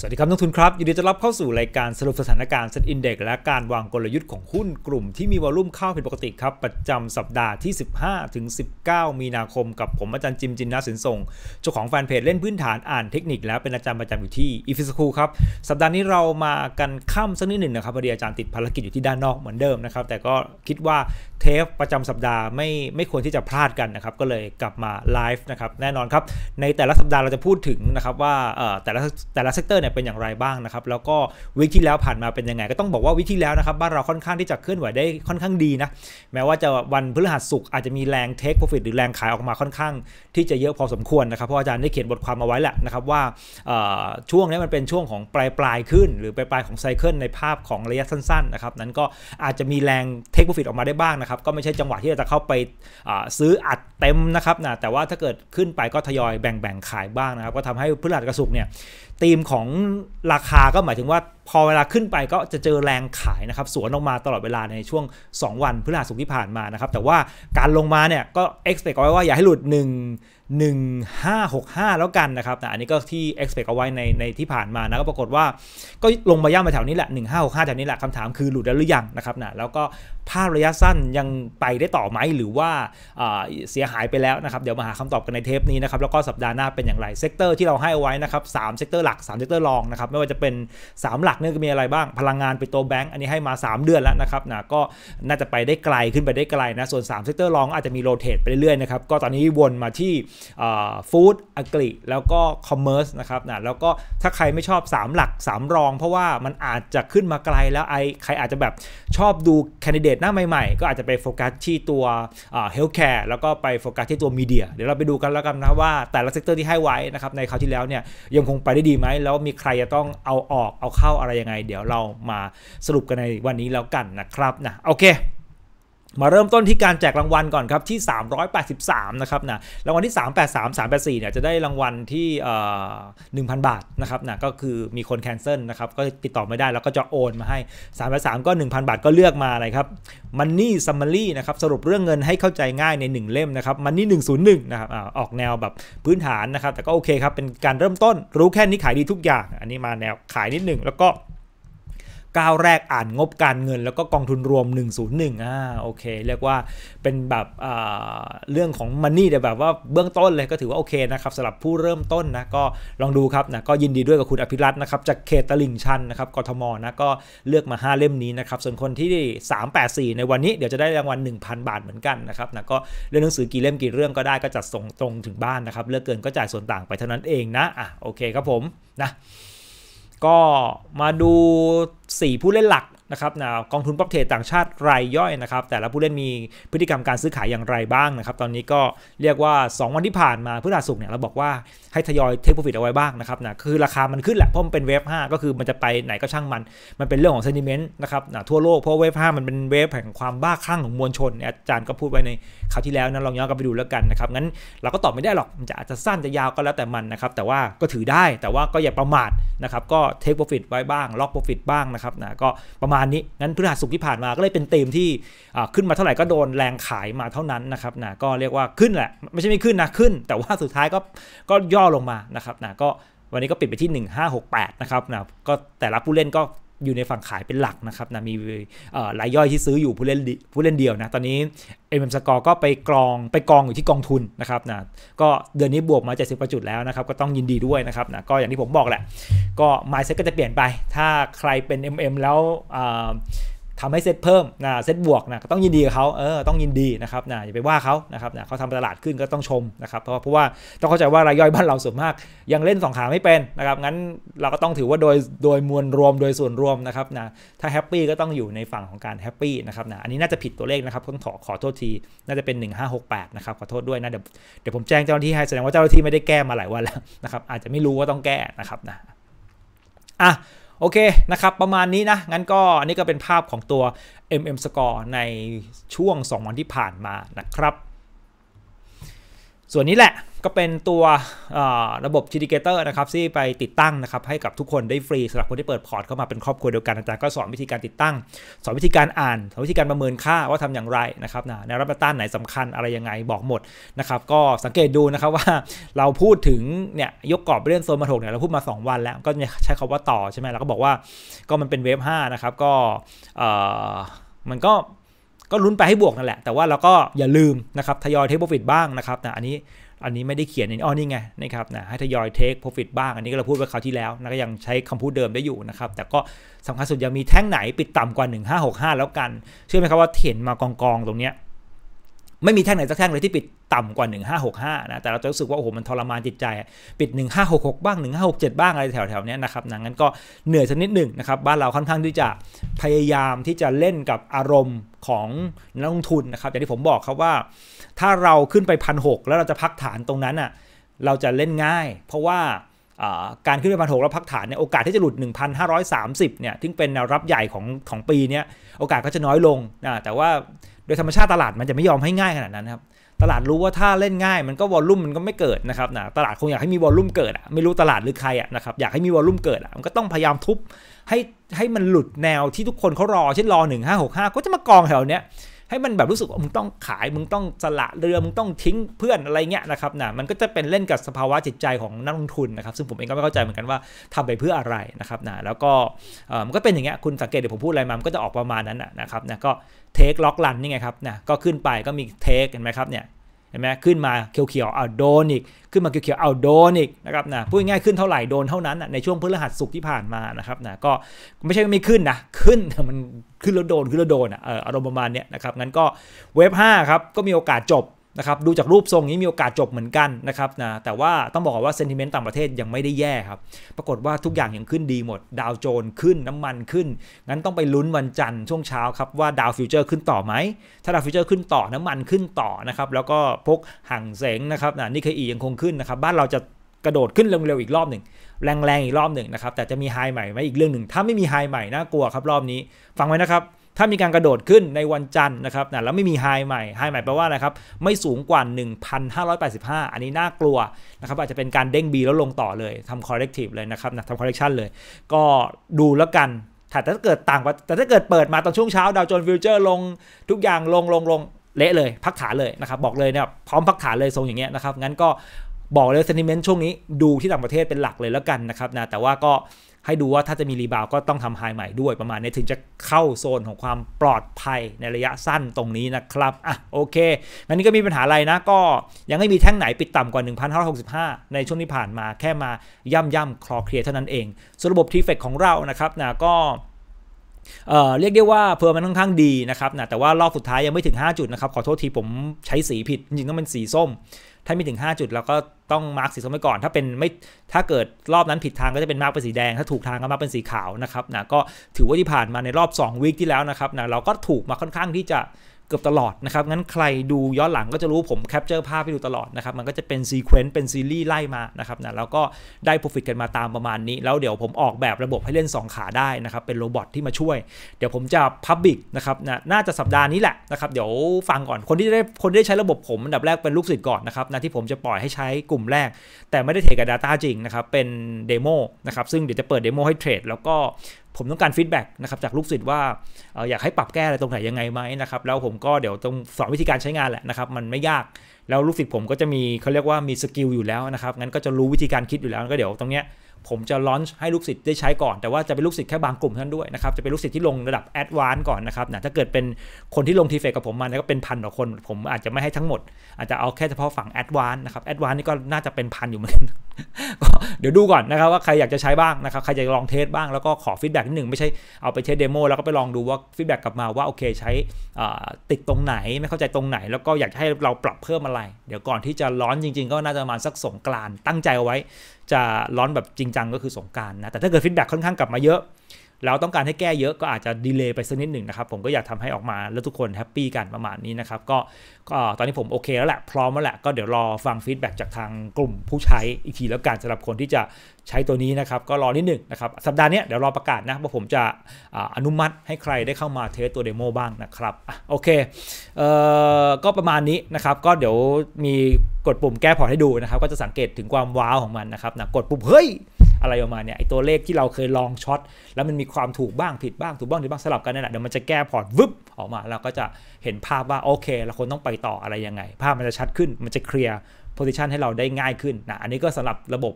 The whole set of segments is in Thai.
สวัสดีครับนักทุนครับยินดีต้อนรับเข้าสู่รายการสรุปสถานการณ์นอินเด็กและการวางกลยุทธ์ของหุ้นกลุ่มที่มีวอลุ่มเข้าผิดปกติครับ ประจำสัปดาห์ที่ 15ถึง19 มีนาคมกับผมอาจารย์จิมจินนาสินส่งเจ้าของแฟนเพจเล่นพื้นฐานอ่านเทคนิคแล้วเป็นอาจารย์ประจำอยู่ที่อีฟิสคูครับสัปดาห์นี้เรามากันค่าสักนิดหนึ่งนะครับพอดีอาจารย์ติดภารกิจอยู่ที่ด้านนอกเหมือนเดิมนะครับแต่ก็คิดว่าเทปประจำสัปดาห์ไม่ไม่ควรที่จะพลาดกันนะครับก็เลยกลับมาไลฟ์นะครับแน่นอนครับในแต่ละสัปดาห์เราจะพูดถึงนะครับว่าแต่ละแต่ละเซกเตอร์เนี่ยเป็นอย่างไรบ้างนะครับ แล้วก็วิกที่แล้วผ่านมาเป็นยังไงก็ต้องบอกว่าวิกที่แล้วนะครับบ้านเราค่อนข้างที่จะเคลื่อนไหวได้ค่อนข้างดีนะแม้ว่าจะวันพฤหัสสุกอาจจะมีแรงเทคโปรฟิตหรือแรงขายออกมาค่อนข้าง ที่จะเยอะพอสมควรนะครับเพราะอาจารย์ได้เขียนบทความมาไว้แหละนะครับว่าช่วงนี้มันเป็นช่วงของปลายปลายขึ้น หรือปลายปลายของไซเคิลในภาพของระยะสั้น ๆนะครับนั้นก็อาจจะมีแรงเทคโปรฟิตออกมาได้บ้างนะครับ ก็ไม่ใช่จังหวะที่จะเข้าไปซื้ออัดเต็มนะครับนะแต่ว่าถ้าเกิดขึ้นไปก็ทยอยแบ่งๆขายบ้างนะครับ ก็ทำให้พฤหัสกระสุกเนี่ยธีมของราคาก็หมายถึง ว่าพอเวลาขึ้นไปก็จะเจอแรงขายนะครับสวนออกมาตลอดเวลาในช่วง 2 วันพฤหัสศุกที่ผ่านมานะครับแต่ว่าการลงมาเนี่ยก็ expect เอาไว้ว่า อย่าให้หลุด1 1565 แล้วกันนะครับอันนี้ก็ที่ expect เอาไว้ในในที่ผ่านมานะก็ปรากฏว่าก็ลงมาย่ำมาแถวนี้แหละ 1565 แถวนี้แหละคำถามคือหลุดแล้วหรือยังนะครับนะแล้วก็ภาพระยะสั้นยังไปได้ต่อไหมหรือว่าเสียหายไปแล้วนะครับเดี๋ยวมาหาคำตอบกันในเทปนี้นะครับแล้วก็สัปดาห์หน้าเป็นอย่างไรเซกเตอร์ที่เราให้เอาไว้นะครับสามเซกเตอร์หลัก3เซกเตอร์รองนะครับไม่ว่าจะเป็น3หลักเนี่ยก็มีอะไรบ้างพลังงานไปโตแบงก์อันนี้ให้มา 3 เดือนแล้วนะครับนะก็น่าจะไปได้ไกลขึ้นไปได้ไกลนะส่วน3เซกเตอร์รองอาจจะมีโรเตทไปเรื่อยๆนะครับก็ตอนนี้วนมาที่ฟู้ดอักริแล้วก็คอมเมอร์สนะครับนะแล้วก็ถ้าใครไม่ชอบ 3 หลัก 3 รอง เพราะว่ามันอาจจะขึ้นมาไกล แล้วไอใครอาจจะแบบชอบดูแคนดิเดตหน้าใหม่ๆ ก็อาจจะไปโฟกัสที่ตัวเฮลท์แคร์แล้วก็ไปโฟกัสที่ตัวมีเดียเดี๋ยวเราไปดูกันแล้วกันนะว่าแต่ละเซกเตอร์ที่ให้ไว้นะครับในคราวที่แล้วเนี่ยยังคงไปได้ดีไหมแล้วมีใครจะต้องเอาออกเอาเข้าอะไรยังไงเดี๋ยวเรามาสรุปกันในวันนี้แล้วกันนะครับนะโอเค มาเริ่มต้นที่การแจกรางวัลก่อนครับที่ 383 นะครับนะรางวัลที่ 383 384เนี่ยจะได้รางวัลที่ 1,000 บาทนะครับนะก็คือมีคน แคนเซิลนะครับก็ติดต่อไม่ได้แล้วก็จะโอนมาให้383ก็ 1,000 บาทก็เลือกมาอะไรครับมันนี่ซัมมารีนะครับสรุปเรื่องเงินให้เข้าใจง่ายใน 1 เล่มนะครับมันนี่101นะครับออกแนวแบบพื้นฐานนะครับแต่ก็โอเคครับเป็นการเริ่มต้นรู้แค่นี้ขายดีทุกอย่างอันนี้มาแนวขายนิดหนึ่งแล้วก็ก้าวแรกอ่านงบการเงินแล้วก็กองทุนรวม 101อ่าโอเค เรียกว่าเป็นแบบเรื่องของมันนี่แต่แบบว่าเบื้องต้นเลยก็ถือว่าโอเคนะครับสำหรับผู้เริ่มต้นนะก็ลองดูครับนะก็ยินดีด้วยกับคุณอภิรัตน์นะครับจากเขตตลิ่งชันนะครับกทมนะก็เลือกมา 5 เล่มนี้นะครับส่วนคนที่ 384 ในวันนี้เดี๋ยวจะได้รางวัล1,000 บาทเหมือนกันนะครับนะก็เรื่องหนังสือกี่เล่มกี่เรื่องก็ได้ก็จัดส่งตรงถึงบ้านนะครับเลือกเกินก็จ่ายส่วนต่างไปเท่านั้นเองนะอ่ะโอเคครับผมนะก็มาดู4ผู้เล่นหลักนะครับนะกองทุนป๊อปเทรดต่างชาติรายย่อยนะครับแต่ละผู้เล่นมีพฤติกรรมการซื้อขายอย่างไรบ้างนะครับตอนนี้ก็เรียกว่า 2 วันที่ผ่านมาพฤหัสศุกเนี่ยเราบอกว่าให้ทยอยเทคโปรฟิตเอาไว้บ้างนะครับนะคือราคามันขึ้นแหละเพราะมันเป็นเวฟ5ก็คือมันจะไปไหนก็ช่างมัน มันเป็นเรื่องของเซนิเมนต์นะครับนะทั่วโลกเพราะเวฟ5มันเป็นเวฟแห่งความบ้าคลั่งของมวลชนอาจารย์ก็พูดไว้ในคราวที่แล้วนะลองย้อนกลับไปดูแล้วกันนะครับงั้นเราก็ตอบไม่ได้หรอกมันจะอาจจะสั้นจะยาวก็แล้วแต่มันนะครับแต่ว่าก็ถือได้แต่ว่าก็อย่าประมาทนะครับก็เทคโปรฟิตไว้บ้างล็อกโปรฟิตบ้างนะครับนะก็ประมาาณนี้งั้นพฤหัสสุกที่ผ่านมาก็เลยเป็นเต็มที่ขึ้นมาเท่าไหร่ก็โดนแรงขายมาเท่านั้นนะครับนะก็เรียกว่าขึ้นแหละไม่ใช่ไม่ขึ้นนะขึ้น แต่ว่าสุดท้ายก็ก็ย่อลงมานะครับนะก็วันนี้ก็ปิดไปที่ 1568 นะครับนะก็แต่ละผู้เล่นก็อยู่ในฝั่งขายเป็นหลักนะครับนะมีรายย่อยที่ซื้ออยู่ผู้เล่นผู้เล่นเดียวนะตอนนี้เอ็มเอ็มสกอร์ก็ไปกรองไปกองอยู่ที่กองทุนนะครับนะก็เดือนนี้บวกมา 70ประจุดแล้วนะครับก็ต้องยินดีด้วยนะครับนะก็อย่างที่ผมบอกแหละก็ไมซ์เซก็จะเปลี่ยนไปถ้าใครเป็น MM แล้วทำให้เซ็ตเพิ่มนะเซ็ตบวกนะก็ต้องยินดีกับเขาเออต้องยินดีนะครับนะอย่าไปว่าเขานะครับนะเขาทำตลาดขึ้นก็ต้องชมนะครับ เพราะเพราะว่าต้องเข้าใจว่ารายย่อยบ้านเราส่วนมากยังเล่น2ขาไม่เป็นนะครับงั้นเราก็ต้องถือว่าโดยโดยมวลรวมโดยส่วนรวมนะครับนะถ้าแฮปปี้ก็ต้องอยู่ในฝั่งของการแฮปปี้นะครับนะอันนี้น่าจะผิดตัวเลขนะครับต้องขอขอโทษที น่าจะเป็น 1568นะครับขอโทษด้วยนะเดี๋ยวเดี๋ยวผมแจ้งเจ้าหน้าที่ให้แสดงว่าเจ้าหน้าที่ไม่ได้แก้มาหลายวันแล้วนะครับอาจจะไม่รู้ว่าต้องแก้นะครับนะอ่ะโอเคนะครับประมาณนี้นะ งั้นก็อันนี้ก็เป็นภาพของตัว MM Score ในช่วง 2 วันที่ผ่านมานะครับ ส่วนนี้แหละก็เป็นตัวระบบชีดิเกเตอร์นะครับที่ไปติดตั้งนะครับให้กับทุกคนได้ฟรีสำหรับคนที่เปิดพอร์ตเข้ามาเป็นครอบครัวเดียวกันอาจารย์ก็สอนวิธีการติดตั้ง สอนวิธีการอ่าน สอนวิธีการประเมินค่าว่าทำอย่างไรนะครับนะแนวรับต้านไหนสำคัญอะไรยังไงบอกหมดนะครับก็สังเกตดูนะครับว่าเราพูดถึงเนี่ยยกกรอบเรื่องโซนมาถกเนี่ยเราพูดมา2 วันแล้วก็ใช้คาว่าต่อใช่ไหมเราก็บอกว่าก็มันเป็นเวฟ5นะครับก็มันก็ก็ลุ้นไปให้บวกนั่นแหละแต่ว่าเราก็อย่าลืมนะครับทยอยเทคโปรฟิตบ้างนะครับต่อันนี้อันนี้ไม่ได้เขียนอ๋อนี่ไงนะครับนะให้ทยอยเทคโปรฟิตบ้าง อันนี้ก็เราพูดไปคราวที่แล้วนะก็ยังใช้คำพูดเดิมได้อยู่นะครับ แต่ก็สำคัญสุดยังมีแท่งไหนปิดต่ำกว่า 1565 แล้วกัน เชื่อไหมครับว่าเห็นมากองๆตรงเนี้ยไม่มีแท่งไหนสักแท่งเลยที่ปิดต่ำกว่า 1565 นะ แต่เราจะรู้สึกว่า โอ้โห มันทรมานจิตใจ ปิด 1566 บ้าง 1567 บ้างอะไรแถวๆนี้นะครับนะงั้นก็เหนื่อยสักนิดหนึ่งนะครับ บ้านเราค่อนข้างที่จะพยายามที่จะเล่นกับอารมณ์ของนักลงทุนนะครับ อย่างที่ผมบอกครับว่า ถ้าเราขึ้นไปพันหแล้วเราจะพักฐานตรงนั้นอ่ะ เราจะเล่นง่าย เพราะว่าการขึ้นไปพันหกแล้วพักฐานเนี่ยโอกาสที่จะหลุด 1,530 เนี่ยทึ่เป็นแนวรับใหญ่ของของปีเนี่ยโอกาสก็จะน้อยลงนะแต่ว่าโดยธรรมชาติตลาดมันจะไม่ยอมให้ง่ายขนาดนั้นครับ ตลาดรู้ว่าถ้าเล่นง่าย มันก็วอลลุ่มมันก็ไม่เกิดนะครับนะตลาดคงอยากให้มีวอลลุ่มเกิดอ่ะ ไม่รู้ตลาดหรือใครอ่ะนะครับ อยากให้มีวอลลุ่มเกิดอ่ะ มันก็ต้องพยายามทุบให้ให้มันหลุดแนวที่ทุกคนเขารอ เช่น รอ 1565 ก็จะมากองแถวเนี้ยให้มันแบบรู้สึกว่า มึงต้องขายมึงต้องสละเรือ มึงต้องทิ้งเพื่อนอะไรเงี้ยนะครับนะมันก็จะเป็นเล่นกับสภาวะจิตใจของนักลงทุนนะครับ ซึ่งผมเองก็ไม่เข้าใจเหมือนกันว่าทำไปเพื่ออะไรนะครับนะแล้วก็มันก็เป็นอย่างเงี้ยคุณสังเกตเดี๋ยวผมพูดอะไรมามันก็จะออกประมาณนั้นนะครับนะก็เทคล็อกลันนี่ไงครับนะก็ขึ้นไปก็มีเทคเห็นไหมครับเนี่ยเห็นไหมขึ้นมาเขียวๆเอาโดนอีกขึ้นมาเขียวๆเอาโดนอีกนะครับนะพูดง่ายขึ้นเท่าไหร่โดนเท่านั้นในช่วงพฤหัสสุกที่ผ่านมานะครับนะก็ไม่ใช่ไม่ขึ้นนะขึ้นมันขึ้นแล้วโดนขึ้นแล้วโดนอารมณ์ประมาณนี้นะครับงั้นก็เวฟ5ครับก็มีโอกาสจบนะครับดูจากรูปทรงนี้มีโอกาสจบเหมือนกันนะครับนะแต่ว่าต้องบอกว่าเซนติเมนต์ต่างประเทศยังไม่ได้แย่ครับปรากฏว่าทุกอย่างยังขึ้นดีหมด ดาวโจนขึ้นน้ำมันขึ้นงั้นต้องไปลุ้นวันจันทร์ช่วงเช้าครับว่าดาวฟิวเจอร์ขึ้นต่อไหมถ้าดาวฟิวเจอร์ขึ้นต่อน้ำมันขึ้นต่อนะครับแล้วก็พกห่างเสงนะครับนะนี่เคอียังคงขึ้นนะครับบ้านเราจะกระโดดขึ้นเร็วๆอีกรอบหนึ่งแรงๆอีกรอบหนึ่งนะครับแต่จะมีไฮใหม่ไหมอีกเรื่องหนึ่งถ้าไม่มีไฮใหม่น่ากลัวครับรอบนี้ ฟังไว้นะครับถ้ามีการกระโดดขึ้นในวันจันทร์นะครับนะแล้วไม่มีไฮใหม่ ไฮใหม่แปลว่าอะไรครับ ไม่สูงกว่า 1,585 อันนี้น่ากลัวนะครับอาจจะเป็นการเด้งบีแล้วลงต่อเลยทำคอร์เรกทีฟเลยนะครับนะทำคอร์เรคชันเลย ก็ดูแล้วกันแต่ถ้าเกิดต่างแต่ถ้าเกิดเปิดมาตอนช่วงเช้าดาวโจนส์ฟิวเจอร์ลงทุกอย่างลงลงลงเละเลยพักฐานเลยนะครับ บอกเลยนะ่ยพร้อมพักฐานเลยทรงอย่างเงี้ยนะครับงั้นก็บอกเลยเซนิเมนต์ช่วงนี้ดูที่ต่างประเทศเป็นหลักเลยแล้วกันนะครับนะแต่ว่าก็ให้ดูว่าถ้าจะมีรีบาวก็ต้องทำไฮใหม่ด้วยประมาณนี้ถึงจะเข้าโซนของความปลอดภัยในระยะสั้นตรงนี้นะครับ อ่ะโอเคงั้นนี้ก็มีปัญหาอะไรนะก็ยังไม่มีแท่งไหนปิดต่ำกว่า 1,565 ในช่วงที่ผ่านมาแค่มาย่ำๆคลอเคลียร์เท่านั้นเอง ส่วนระบบทีเฟกของเรานะครับนะก็เเรียกได้ว่าเพอร์มันค่อนข้างดีนะครับนะแต่ว่ารอบสุดท้ายยังไม่ถึง 5 จุดนะครับ ขอโทษทีผมใช้สีผิดจริงต้องเป็นสีส้มถ้ามีถึง5จุดเราก็ต้องมาร์กสีส้มไว้ก่อน ถ้าเป็นไม่ถ้าเกิดรอบนั้นผิดทางก็จะเป็น มาร์กเป็นสีแดง ถ้าถูกทางก็มาร์กเป็นสีขาวนะครับ นะ ก็ถือว่าที่ผ่านมาในรอบ2วีคที่แล้วนะครับ นะ เราก็ถูกมาค่อนข้างที่จะเกือบตลอดนะครับ งั้นใครดูย้อนหลังก็จะรู้ผมแคปเจอร์ภาพให้ดูตลอดนะครับ มันก็จะเป็นซีเควนต์เป็นซีรีส์ไล่มานะครับนะ แล้วก็ได้ Profit กันมาตามประมาณนี้ แล้วเดี๋ยวผมออกแบบระบบให้เล่น 2 ขาได้นะครับ เป็นโรบอทที่มาช่วย เดี๋ยวผมจะพับบิกนะครับนะน่าจะสัปดาห์นี้แหละนะครับ เดี๋ยวฟังก่อนคนที่ได้คนที่ใช้ระบบผมอันดับแรกเป็นลูกศิษย์ก่อนนะครับนะที่ผมจะปล่อยให้ใช้กลุ่มแรก แต่ไม่ได้เทรดกับ Data จริงนะครับเป็นเดโมนะครับซึ่งเดี๋ยวจะเปิดเดโมให้เทรดแล้วก็ผมต้องการฟีดแบ็กนะครับจากลูกศิษย์ว่า อยากให้ปรับแก้อะไรตรงไหนยังไงไหมนะครับแล้วผมก็เดี๋ยวต้องสอนวิธีการใช้งานแหละนะครับมันไม่ยาก แล้วลูกศิษย์ผมก็จะมีเขาเรียกว่ามีสกิลอยู่แล้วนะครับงั้นก็จะรู้วิธีการคิดอยู่แล้วก็เดี๋ยวตรงเนี้ยผมจะลอนช์ให้ลูกศิษย์ได้ใช้ก่อนแต่ว่าจะเป็นลูกศิษย์แค่บางกลุ่มท่านด้วยนะครับจะเป็นลูกศิษย์ที่ลงระดับแอดวานซ์ก่อนนะครับนะถ้าเกิดเป็นคนที่ลงทีเฟกกับผมมาก็เป็นพันต่อคนผมอาจจะไม่ให้ทั้งหมด อาจจะเอาแค่เฉพาะฝั่งแอดวานซ์นะครับแอดวานซ์นี่ก็น่าจะเป็นพันอยู่เหมือนกันเดี๋ยวดูก่อนนะครับว่าใครอยากจะใช้บ้างนะครับใครอยากลองเทสบ้างแล้วก็ขอฟีดแบ็กนิดหนึ่งไม่ใช่เอาไปเทสเดโมแล้วก็ไปลองดูว่าฟีดแบ็กกลับมาว่าโอเคใช้ติดตรงไหนไม่เข้าใจตรงไหนแล้วก็อยากให้เราปรับเพิ่มอะไร เดี๋ยวก่อนที่จะลอนจริงๆ ก็น่าจะมาสักสงกรานตั้งใจเอาไว้จะร้อนแบบจริงจังก็คือสงการนะ แต่ถ้าเกิดฟีดแบ็ค่อนข้างกลับมาเยอะเราต้องการให้แก้เยอะก็อาจจะดีเลย์ไปสักนิดหนึ่งนะครับผมก็อยาก ทำให้ออกมาแล้วทุกคนแฮปปี้กันประมาณนี้นะครับก็ก็ตอนนี้ผมโอเคแล้วแหละพร้อมแล้วแหละก็เดี๋ยวรอฟังฟีดแบ็จากทางกลุ่มผู้ใช้อีกที แล้วกันสำหรับคนที่จะใช้ตัวนี้นะครับ ก็รอนิดหนึ่งนะครับสัปดาห์นี้เดี๋ยวรอประกาศนะว่าผมจะอนุมัติให้ใครได้เข้ามาเทสตัวเดโมบ้างนะครับอโอเคเออก็ประมาณนี้นะครับก็เดี๋ยวมีกดปุ่มแก้พอร์ตให้ดูนะครับก็จะสังเกตถึงความว้าวของมันนะครับนะกดปุ่มเฮ้ยอะไรออกมาเนี่ยไอตัวเลขที่เราเคยลองช็อตแล้วมันมีความถูกบ้าง ผิดบ้างถูกบ้างผิดบ้างสลับกันนั่นแหละเดี๋ยวมันจะแก้พอร์ตวึบออกมา เราก็จะเห็นภาพว่าโอเค เราคนต้องไปต่ออะไรยังไง ภาพมันจะชัดขึ้นมันจะเคลียร์โพซิชันให้เราได้ง่ายขึ้นนะอันนี้ก็สำหรับระบบ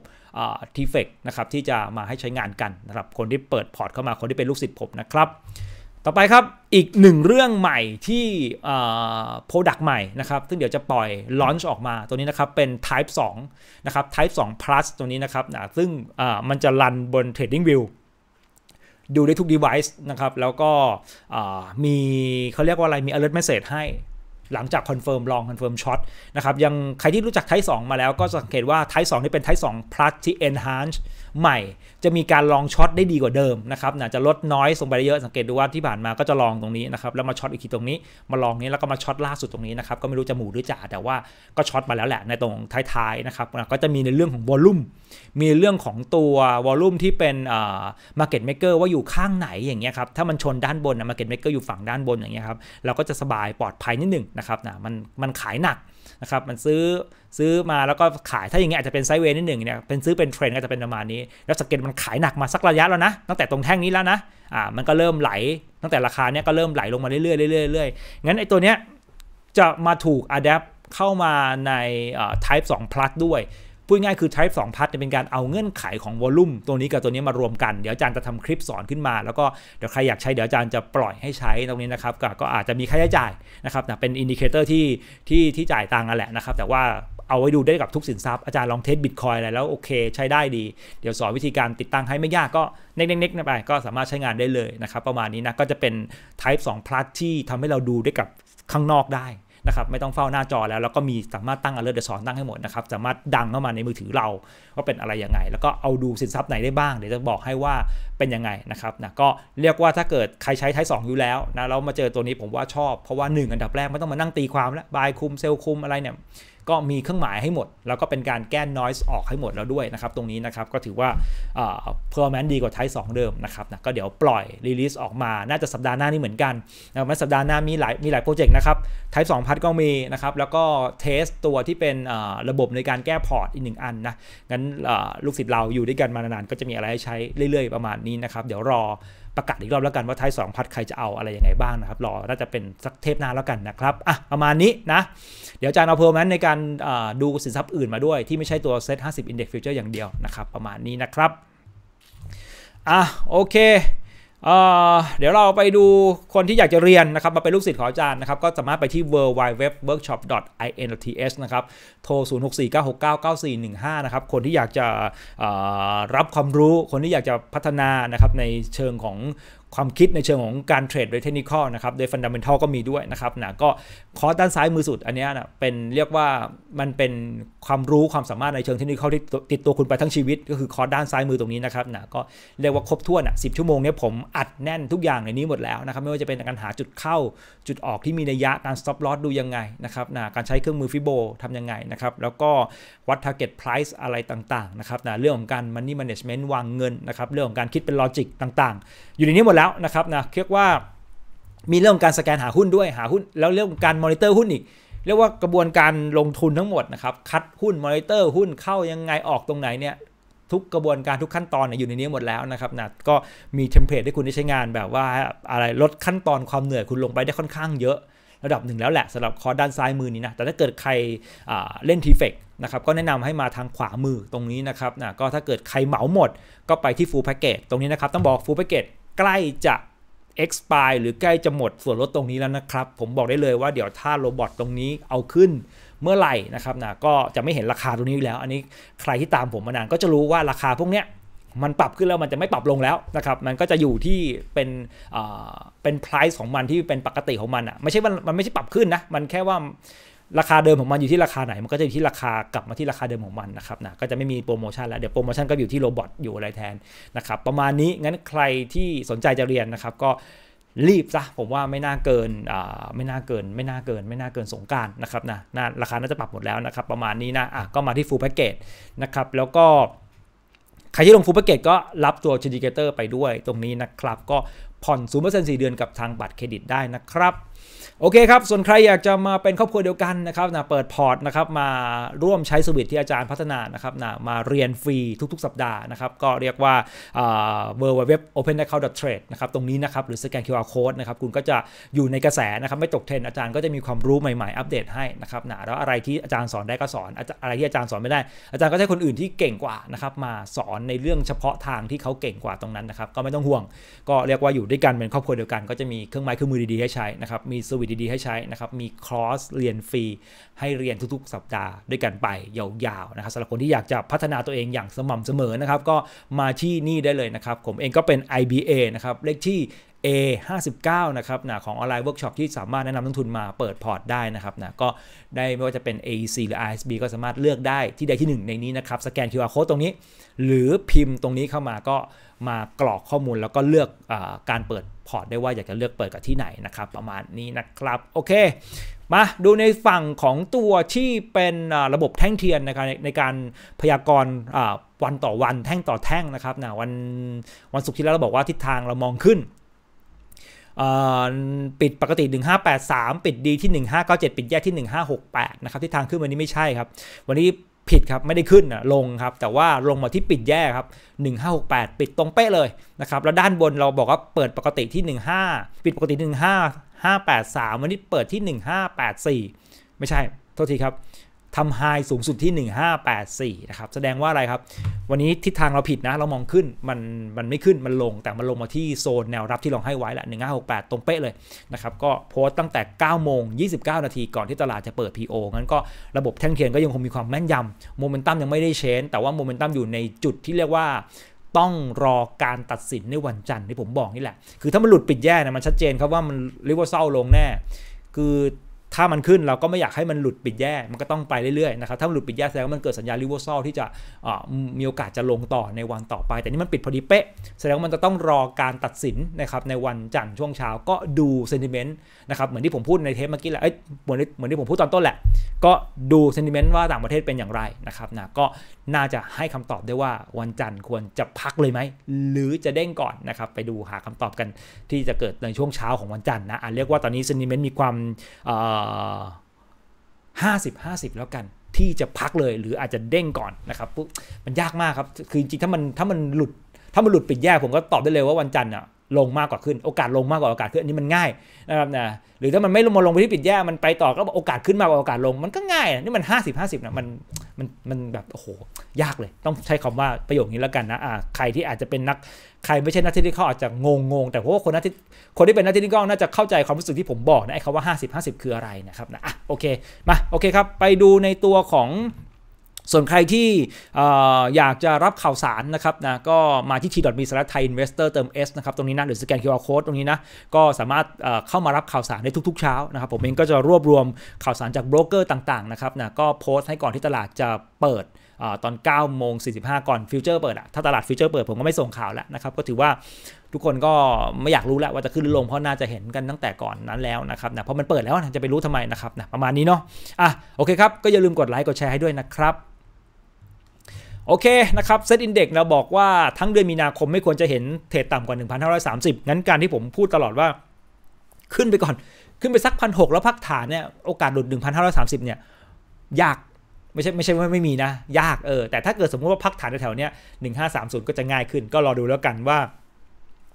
ทีเฟกนะครับที่จะมาให้ใช้งานกันนะครับคนที่เปิดพอร์ตเข้ามาคนที่เป็นลูกศิษย์ผมนะครับต่อไปครับ อีกหนึ่งเรื่องใหม่ที่โปรดักต์ใหม่นะครับ ซึ่งเดี๋ยวจะปล่อยลอนช์ออกมา ตัวนี้นะครับ เป็น Type 2 นะครับ Type 2 Plus ตัวนี้นะครับนะซึ่งมันจะรันบน Trading View ดูได้ทุก device นะครับ แล้วก็มีเขาเรียกว่าอะไร มี alert message ให้หลังจากคอนเฟิร์มลองคอนเฟิร์มช็อตนะครับ ยังใครที่รู้จักไทป์สมาแล้วก็สังเกตว่าไทป์สนี่เป็นไทป์สองพลัสที่ enhance ใหม่จะมีการลองช็อตได้ดีกว่าเดิมนะครับนะจะลดน้อยส่งไปเยอะสังเกตดูว่าที่ผ่านมาก็จะลองตรงนี้นะครับแล้วมาช็อตอีกทีตรงนี้มาลองนี้แล้วก็มาช็อตล่าสุดตรงนี้นะครับก็ไม่รู้จะหมู่หรือจ่าแต่ว่าก็ช็อตมาแล้วแหละในตรงท้ายๆนะครับก็จะมีในเรื่องของวอลลุ่มมีเรื่องของตัววอลลุ่มที่เป็นเอ่อมาร์เก็ตเมเกอร์ว่าอยู่ข้างไหนอย่างเงี้ยครับถ้ามันชนด้านบนนะมาร์เก็ตเมเกอร์อยู่ฝั่งด้านบนอย่างเงี้ยครับเราก็จะสบายปลอดภัยนิดหนึ่งนะครับนะมันมันขายหนักนะครับมันซื้อซื้อมาแล้วก็ขายถ้าอย่างเงี้ยอาจจะเป็นไซเวย์นิดหนึ่งเนี่ยเป็นซื้อเป็นเทรนก็จะเป็นประมาณนี้ แล้วสเก็ตมันขายหนักมาสักระยะแล้วนะ ตั้งแต่ตรงแท่งนี้แล้วนะอ่ามันก็เริ่มไหลตั้งแต่ราคาเนี้ยก็เริ่มไหลลงมาเรื่อยๆเรื่อยๆเรื่อยๆงั้นไอ้ตัวเนี้ย จะมาถูกอ d แ p ปเข้ามาใน type 2 plus ด้วย พูดง่ายคือ type 2 plus เป็นการเอาเงื่อนไขของวอลลุ่มตัวนี้กับตัวนี้มารวมกันเดี๋ยวอาจารย์จะทำคลิปสอนขึ้นมาแล้วก็เดี๋ยวใครอยากใช้เดี๋ยวอาจารย์จะปล่อยให้ใช้ตรงนี้นะครับก็อาจจะมีค่าใช้จ่ายนะครับเป็นอินดิเคเตอร์ที่ที่ที่จ่ายตังค์นั่นแหละนะครับแต่ว่าเอาไว้ดูได้กับทุกสินทรัพย์อาจารย์ลองเทสบิตคอยอะไรแล้วโอเคใช้ได้ดี เดี๋ยวสอนวิธีการติดตั้งให้ไม่ยากก็เน็กๆไปก็สามารถใช้งานได้เลยนะครับ ประมาณนี้นะก็จะเป็น type 2 plus ที่ทำให้เราดูได้กับข้างนอกได้นะครับไม่ต้องเฝ้าหน้าจอแล้ว แล้วก็มีสามารถตั้ง alert เดสอนตั้งให้หมดนะครับ สามารถดังเข้ามาในมือถือเราว่าเป็นอะไรยังไง แล้วก็เอาดูสินทรัพย์ไหนได้บ้างเดี๋ยวจะบอกให้ว่าเป็นยังไงนะครับนะก็เรียกว่าถ้าเกิดใครใช้ไทยสองอยู่แล้วนะเรามาเจอตัวนี้ผมว่าชอบเพราะว่า 1 อันดับแรกไม่ต้องมานั่งตีความแล้วบายคุมเซลคุมอะไรเนี่ยก็มีเครื่องหมายให้หมด แล้วก็เป็นการแก้ noise ออกให้หมดแล้วด้วยนะครับ ตรงนี้นะครับก็ถือว่าเพ r ่ o แมนดีกว่าไทส์2เดิมนะครับนะก็เดี๋ยวปล่อยรีลิสออกมาน่าจะสัปดาห์หน้านี้เหมือนกันนะมาสัปดาห์หน้ามีหลายมีหลายโปรเจกต์นะครับไทส์งพัดก็มีนะครับ แล้วก็เทสตัวที่เป็นระบบในการแก้พอร์ตอีกหนึ่งอันนะ งั้นลูกศิษย์เราอยู่ด้วยกันมานานๆก็จะมีอะไรให้ใช้เรื่อย ๆประมาณนี้นะครับ เดี๋ยวรอประกาศอีกรอบแล้วกันว่าท้าย2พัดใครจะเอาอะไรยังไงบ้างนะครับ รอ น่าจะเป็นสักเทปหน้าแล้วกันนะครับ อ่ะ ประมาณนี้นะ เดี๋ยวอาจารย์เอาเพอร์แมนในการดูสินทรัพย์อื่นมาด้วย ที่ไม่ใช่ตัวเซ็ตห้าสิบอินเด็กซ์ฟิวเจอร์อย่างเดียวนะครับ ประมาณนี้นะครับ อ่ะ โอเคเดี๋ยวเราไปดูคนที่อยากจะเรียนนะครับมาเป็นลูกศิษย์ของอาจารย์นะครับก็สามารถไปที่ w w w w o r k s h o p i n t s นะครับโทร 0 6 4 9 6 9 9 4 1 5นะครับคนที่อยากจะรับความรู้คนที่อยากจะพัฒนานะครับในเชิงของความคิดในเชิงของการเทรดโดยเทคนิคนะครับโดยฟันดัมเบลทัลก็มีด้วยนะครับนะก็คอร์สด้านซ้ายมือสุดอันนี้นะเป็นเรียกว่ามันเป็นความรู้ความสามารถใน เชิงเทคนิคที่ติดตัวคุณไปทั้งชีวิตก็คือคอร์สด้านซ้ายมือตรงนี้นะครับนะก็เรียกว่าครบถ้วนอ่ะสิชั่วโมงนี้ผมอัดแน่นทุกอย่างในนี้หมดแล้วนะครับไม่ว่าจะเป็นการหาจุดเข้าจุดออกที่มีนัยยะการสต็อปลอสดูยังไงนะครับนะการใช้เครื่องมือฟิโบทำยังไงนะครับแล้วก็วัด t a เก็ตไพร c ์อะไรต่างๆนะครับนะเรื่องของการม o น e y m a n a จเมนต์วางเงินนะครับเรื่องของการคิดเป็นลอจิกต่างๆ อยู่ในนี้หมดแล้วแล้วนะครับนะเรียกว่ามีเรื่องการสแกนหาหุ้นด้วยหาหุ้นแล้วเรื่องการมอนิเตอร์หุ้นอีก เรียกว่ากระบวนการลงทุนทั้งหมดนะครับคัดหุ้นมอนิเตอร์หุ้นเข้ายังไงออกตรงไหนเนี่ยทุกกระบวนการทุกขั้นตอนอยู่ในนี้ หมดแล้วนะครับนะก็มีเทมเพลตให้คุณได้ใช้งานแบบว่าอะไรลดขั้นตอนความเหนื่อยคุณลงไปได้ค่อนข้างเยอะ ระดับหนึ่งแล้วแหละสำหรับคอด้านซ้ายมือนี้นะแต่ถ้าเกิดใครเล่นทีเฟกนะครับก็แนะนำให้มาทางขวามือตรงนี้นะครับนะก็ถ้าเกิดใครเหมาหมด ก็ไปที่ฟูลแพ็กเกจตรงนี้นะครับต้องบอกฟูลแพ็กเกจใกล้จะ expire หรือใกล้จะหมดส่วนลดตรงนี้แล้วนะครับ ผมบอกได้เลยว่าเดี๋ยวถ้าโรบอทตรงนี้เอาขึ้นเมื่อไหร่นะครับนะก็จะไม่เห็นราคาตรงนี้แล้ว อันนี้ใครที่ตามผมมานานก็จะรู้ว่าราคาพวกเนี้ยมันปรับขึ้นแล้วมันจะไม่ปรับลงแล้วนะครับ มันก็จะอยู่ที่เป็นเป็น price ของมันที่เป็นปกติของมันอ่ะไม่ใช่มันมันไม่ใช่ปรับขึ้นนะมันแค่ว่าราคาเดิมของมันอยู่ที่ราคาไหนมันก็จะอยู่ที่ราคากลับมาที่ราคาเดิมของมันนะครับนะก็จะไม่มีโปรโมชั่นแล้วเดี๋ยวโปรโมชั่นก็อยู่ที่โรบอทอยู่อะไรแทนนะครับ ประมาณนี้งั้นใครที่สนใจจะเรียนนะครับ ก็รีบซะผมว่าไม่น่าเกินไม่น่าเกินไม่น่าเกิน ไม่น่าเกินสงการนะครับนะนะราคาน่าจะปรับหมดแล้วนะครับ ประมาณนี้นะอ่ะก็มาที่ฟูลแพ็กเกจนะครับแล้วก็ใครที่ลงฟูลแพ็กเกจก็รับตัวชินดิเกเตอร์ไปด้วย ตรงนี้นะครับ ก็ผ่อน0% 4เดือนกับทางบัตรเครดิตได้นะครับโอเคครับ ส่วนใครอยากจะมาเป็นครอบครัวเดียวกันนะครับนะเปิดพอร์ตนะครับ มาร่วมใช้สวิตที่อาจารย์พัฒนา นะครับนะมาเรียนฟรีทุกๆ สัปดาห์นะครับ ก็เรียกว่าเอร์ว็บ o p e n a c c o u n t t r a d e นะครับ ตรงนี้นะครับ หรือสแกน QR Code นะครับ คุณก็จะอยู่ในกระแสนะครับ ไม่ตกเทรนอาจารย์ก็จะมีความรู้ใหม่ๆ อัปเดตให้นะครับนะแล้วอะไรที่อาจารย์สอนได้ก็สอน อะไรที่อาจารย์สอนไม่ได้ อาจารย์ก็ใช้คนอื่นที่เก่งกว่านะครับ มาสอนในเรื่องเฉพาะทางที่เขาเก่งกว่าตรงนั้นนะครับ ก็ไม่ต้องห่วง ก็เรียกว่าอยู่ด้วยกันเป็นครอบครัวเดียวกันก็จะมีเครื่องไม้เครื่องมือดีๆให้ใช้นะครับมีสวิตดี ๆ ให้ใช้ นะครับ มี คอร์ส เรียนฟรี ให้เรียนทุกๆ สัปดาห์ด้วยกันไป ยาวๆนะครับสำหรับคนที่ อยากจะพัฒนาตัวเองอย่างสม่ำเสมอ นะครับ ก็มาที่นี่ได้เลยนะครับ ผมเองก็เป็น IBA นะครับ เลข ที่ A59 นะครับนะของออนไลน์เวิร์กช็อปที่สามารถ แนะนำนักทุนมาเปิดพอร์ตได้นะครับนะก็ได้ไม่ว่าจะเป็น AEC หรือ ISB ก็สามารถเลือกได้ที่ใดที่หนึ่งในนี้นะครับสแกน QR code ตรงนี้ หรือพิมพ์ตรงนี้เข้ามาก็มากรอกข้อมูลแล้วก็เลือกอการเปิดพอร์ตได้ว่าอยากจะเลือกเปิดกับที่ไหนนะครับ ประมาณนี้นะครับ โอเค มาดูในฝั่งของตัวที่เป็นระบบแท่งเทียนนะครับในการพยากรณ์วันต่อวันแท่งต่อแท่งนะครับนะวันวันศุกร์ที่แล้วเราบอกว่าทิศทางเรามองขึ้นปิดปกติ 1583 ปิดดีที่ 1597ปิดแย่ที่ 1568นะครับที่ทางขึ้นวันนี้ไม่ใช่ครับ วันนี้ผิดครับไม่ได้ขึ้นนะลงครับ แต่ว่าลงมาที่ปิดแย่ครับ 1568 ปิดตรงเป๊ะเลยนะครับแล้วด้านบนเราบอกว่าเปิดปกติที่ 15ปิดปกติ 15583 วันนี้เปิดที่ 1584 ไม่ใช่โทษทีครับทำไฮสูงสุดที่ 1584 นะครับ แสดงว่าอะไรครับ วันนี้ทิศทางเราผิดนะ เรามองขึ้น มัน มันไม่ขึ้น มันลง แต่มันลงมาที่โซนแนวรับที่เราให้ไว้ละ 1568 ตรงเป๊ะเลย นะครับ ก็โพสต์ตั้งแต่ 9 โมง 29 นาที ก่อนที่ตลาดจะเปิด PO งั้นก็ระบบแท่งเทียนก็ยังคงมีความแม่นยำโมเมนตัมยังไม่ได้เชน แต่ว่าโมเมนตัมอยู่ในจุดที่เรียกว่าต้องรอการตัดสินในวันจันทร์ที่ผมบอกนี่แหละ คือถ้ามันหลุดปิดแย่นะมันชัดเจนครับว่ามันริกวาเศเซาลงแน่คือถ้ามันขึ้นเราก็ไม่อยากให้มันหลุดปิดแย่ มันก็ต้องไปเรื่อยๆนะครับถ้าหลุดปิดแย่แสดงว่ามันเกิดสัญญาลิเวอร์ซอลที่จะมีโอกาสจะลงต่อในวันต่อไป แต่นี่มันปิดพอดีเป๊ะแสดงว่ามันจะต้องรอการตัดสินนะครับในวันจันทร์ช่วงเช้า ก็ดูเซนติเมนต์นะครับเหมือนที่ผมพูดในเทปเมื่อกี้แหละเอ้ยเหมือนเหมือนที่ผมพูดตอนต้นแหละ ก็ดูเซนติเมนต์ว่าต่างประเทศเป็นอย่างไรนะครับนะก็น่าจะให้คำตอบได้ว่าวันจันทร์ควรจะพักเลยไหมหรือจะเด้งก่อนนะครับไปดูหาคำตอบกันที่จะเกิดในช่วงเช้าของวันจันทร์นะเรียกว่าตอนนี้เซนติเมนต์มีความเห้าสิบห้าสิบแล้วกัน ที่จะพักเลยหรืออาจจะเด้งก่อนนะครับ มันยากมากครับคือจริงๆถ้ามันถ้ามันหลุดถ้ามันหลุดปิดแยกผมก็ตอบได้เลย ว่าวันจันทร์อ่ะลงมากกว่าขึ้นโอกาสลงมากกว่าโอกาสขึ้นอันนี้มันง่ายนะครับนะหรือถ้ามันไม่ลงมาลงไปที่ปิดแย่มันไปต่อก็โอกาสขึ้นมากกว่าโอกาสลงมันก็ง่ายนี่มัน50 50นะมันมันมันแบบโอ้โหยากเลย ต้องใช้คำว่าประโยคนี้แล้วกันนะอ่าใครที่อาจจะเป็นนักใครไม่ใช่นักเทคนิคอาจจะงงงงแต่เพราะว่าคนนักที่คนที่เป็นนักเทคนิคน่าจะเข้าใจความรู้สึกที่ผมบอกนะไอ้คำว่า 50 50 คืออะไรนะครับนะอ่ะโอเคมาโอเคครับ ไปดูในตัวของส่วนใครที่อยากจะรับข่าวสารนะครับนะก็มาที่ t.me s l a ไท thai investor เติม s นะครับ ตรงนี้นะหรือสแกน QR code ตรงนี้นะ ก็สามารถเข้ามารับข่าวสารได้ทุกๆเช้านะครับผมเองก็จะรวบรวมข่าวสารจากโบรกเกอร์ต่างๆนะครับนะก็โพสต์ให้ก่อนที่ตลาดจะเปิดตอน9โมง 45ก่อนฟิวเจอร์เปิดอะถ้าตลาดฟิวเจอร์เปิดผมก็ไม่ส่งข่าวแล้วนะครับ ก็ถือว่าทุกคนก็ไม่อยากรู้แล้วว่าจะขึ้นหรือลงเพราะน่าจะเห็นกันตั้งแต่ก่อนนั้นแล้วนะครับนะเพราะมันเปิดแล้วนะจะไปรู้ทำไมนะครับนะประมาณนี้เนาะอ่ะโอเคครับก็อย่าลืมกดไลค์กดแชร์ให้ด้วยนะครับโอเคนะครับเซตอินเด็กซ์เราบอกว่าทั้งเดือนมีนาคมไม่ควรจะเห็นเทรดต่ำกว่า 1,530 งั้นการที่ผมพูดตลอดว่า ขึ้นไปก่อน ขึ้นไปสักพันหแล้วพักฐานเนี่ยโอกาสหลุด 1,530 เนี่ยยากไม่ใช่ไม่ใช่ว่าไม่มีนะ ยากเออแต่ถ้าเกิดสมมติว่าพักฐานแถวเนี้ยหนึ่งห้าสามศูนย์ก็จะง่ายขึ้น ก็รอดูแล้วกันว่า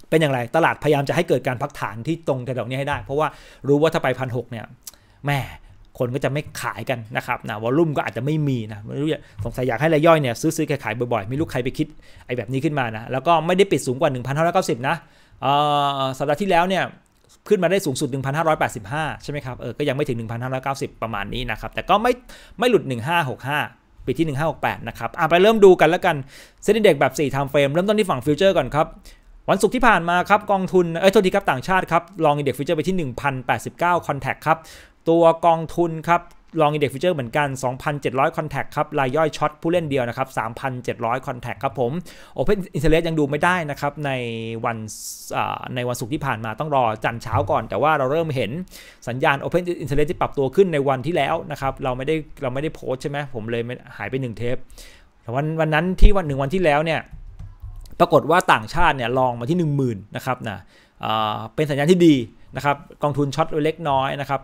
เป็นอย่างไรตลาดพยายามจะให้เกิดการพักฐานที่ตรงแถวนี้ให้ได้เพราะว่ารู้ว่าถ้าไปพันหกเนี่ย แม่คนก็จะไม่ขายกันนะครับ นะวอลลุ่มก็อาจจะไม่มีนะไม่รู้สงสัยอยากให้รายย่อยเนี่ย ซื้อซื้อขายขายบ่อยๆ ไม่รู้ใครไปคิด ไอ้แบบนี้ขึ้นมานะ แล้วก็ไม่ได้ปิดสูงกว่า 1,590 นะ สัปดาห์ที่แล้วเนี่ย ขึ้นมาได้สูงสุด 1,585 ใช่ไหมครับเออ ก็ยังไม่ถึง 1,590 ประมาณนี้นะครับ แต่ก็ไม่ไม่หลุด 1565ปีที่ 1568 นะครับอ่ะไปเริ่มดูกันแล้วกันเซ็นดิเด็กแบบ4 time frame เริ่มต้นที่ฝั่งฟิวเจอร์ก่อนครับวันศุกร์ที่ผ่านมาครับกองทุนเอ้ยโทษทีครับต่างชาติครับลองอินเด็กฟิวเจอร์ไปที่ 1,089คอนแทคครับตัวกองทุนครับลองอินเด็กซ์ฟิเจอร์เหมือนกัน 2,700คอนแทคครับรายย่อยช็อตผู้เล่นเดียวนะครับ 3,700คอนแทคครับผม Open Interest ยังดูไม่ได้นะครับในวันในวันศุกร์ที่ผ่านมาต้องรอจันเช้าก่อนแต่ว่าเราเริ่มเห็นสัญญาณ Open Interest ที่ปรับตัวขึ้นในวันที่แล้วนะครับ เราไม่ได้เราไม่ได้โพสใช่ไหมผมเลยหายไป1เทปแต่วันวันนั้นที่วันหนึ่งวันที่แล้วเนี่ยปรากฏว่าต่างชาติเนี่ยลองมาที่ 10,000นะครับนะเป็นสัญญาณที่ดีนะครับ กองทุนช็อตเล็กน้อยนะครับ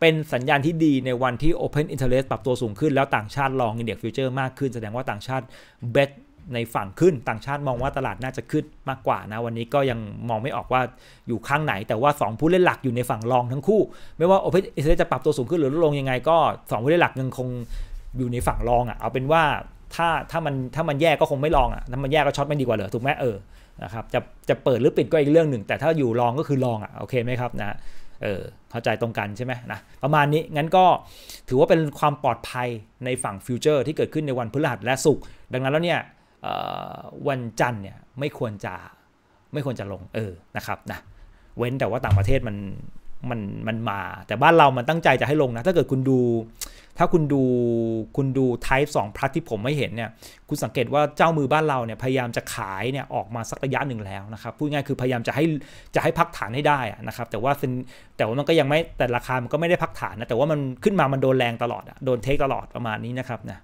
เป็นสัญญาณที่ดีในวันที่ Open Interest ปรับตัวสูงขึ้นแล้วต่างชาติลองเ i n d ฟิวเจอร์มากขึ้นแสดงว่าต่างชาติเบสในฝั่งขึ้นต่างชาติมองว่าตลาดน่าจะขึ้นมากกว่านะวันนี้ก็ยังมองไม่ออกว่าอยู่ข้างไหน แต่ว่า 2 ผู้เล่นหลักอยู่ในฝั่งรองทั้งคู่ ไม่ว่าอ p e n i อ t e r e s t จะปรับตัวสูงขึ้นหรือลดลงยังไง ก็2ผู้เล่นหลักยังคงอยู่ในฝั่งรองอะ่ะเอาเป็นว่าถ้าถ้ามันถ้ามันแย่ก็คงไม่ลองอะ่ะถ้ามันแย่ก็ช็อตไม่ดีกว่าเหรอถูกไหมเออนะครับจะจะเปิดหรือปิดก็อีกเรื่องหนึ่งแต่ถ้าอยู่รองก็คือรองอะ่ะโอเคไหมครับนะเออ เข้าใจตรงกันใช่ไหมนะประมาณนี้ งั้นก็ถือว่าเป็นความปลอดภัยในฝั่งฟิวเจอร์ที่เกิดขึ้นในวันพฤหัสและศุกร์ดังนั้นแล้วเนี่ยวันจันทร์เนี่ย ไม่ควรจะไม่ควรจะลงเออนะครับนะ เว้นแต่ว่าต่างประเทศมันมันมันมาแต่บ้านเรามันตั้งใจจะให้ลงนะ ถ้าเกิดคุณดู ถ้าคุณดูคุณดูป์สองพลัสที่ผมไม่เห็นเนี่ย คุณสังเกตว่าเจ้ามือบ้านเราเนี่ยพยายามจะขายเนี่ยออกมาสักระยะหนึ่งแล้วนะครับพูดง่ายคือพยายามจะให้จะให้พักฐานให้ได้นะครับ แต่ว่าแต่ว่ามันก็ยังไม่แต่ราคามันก็ไม่ได้พักฐานนะแต่ว่ามันขึ้นมามันโดนแรงตลอด โดนเทคตลอดประมาณนี้นะครับนะ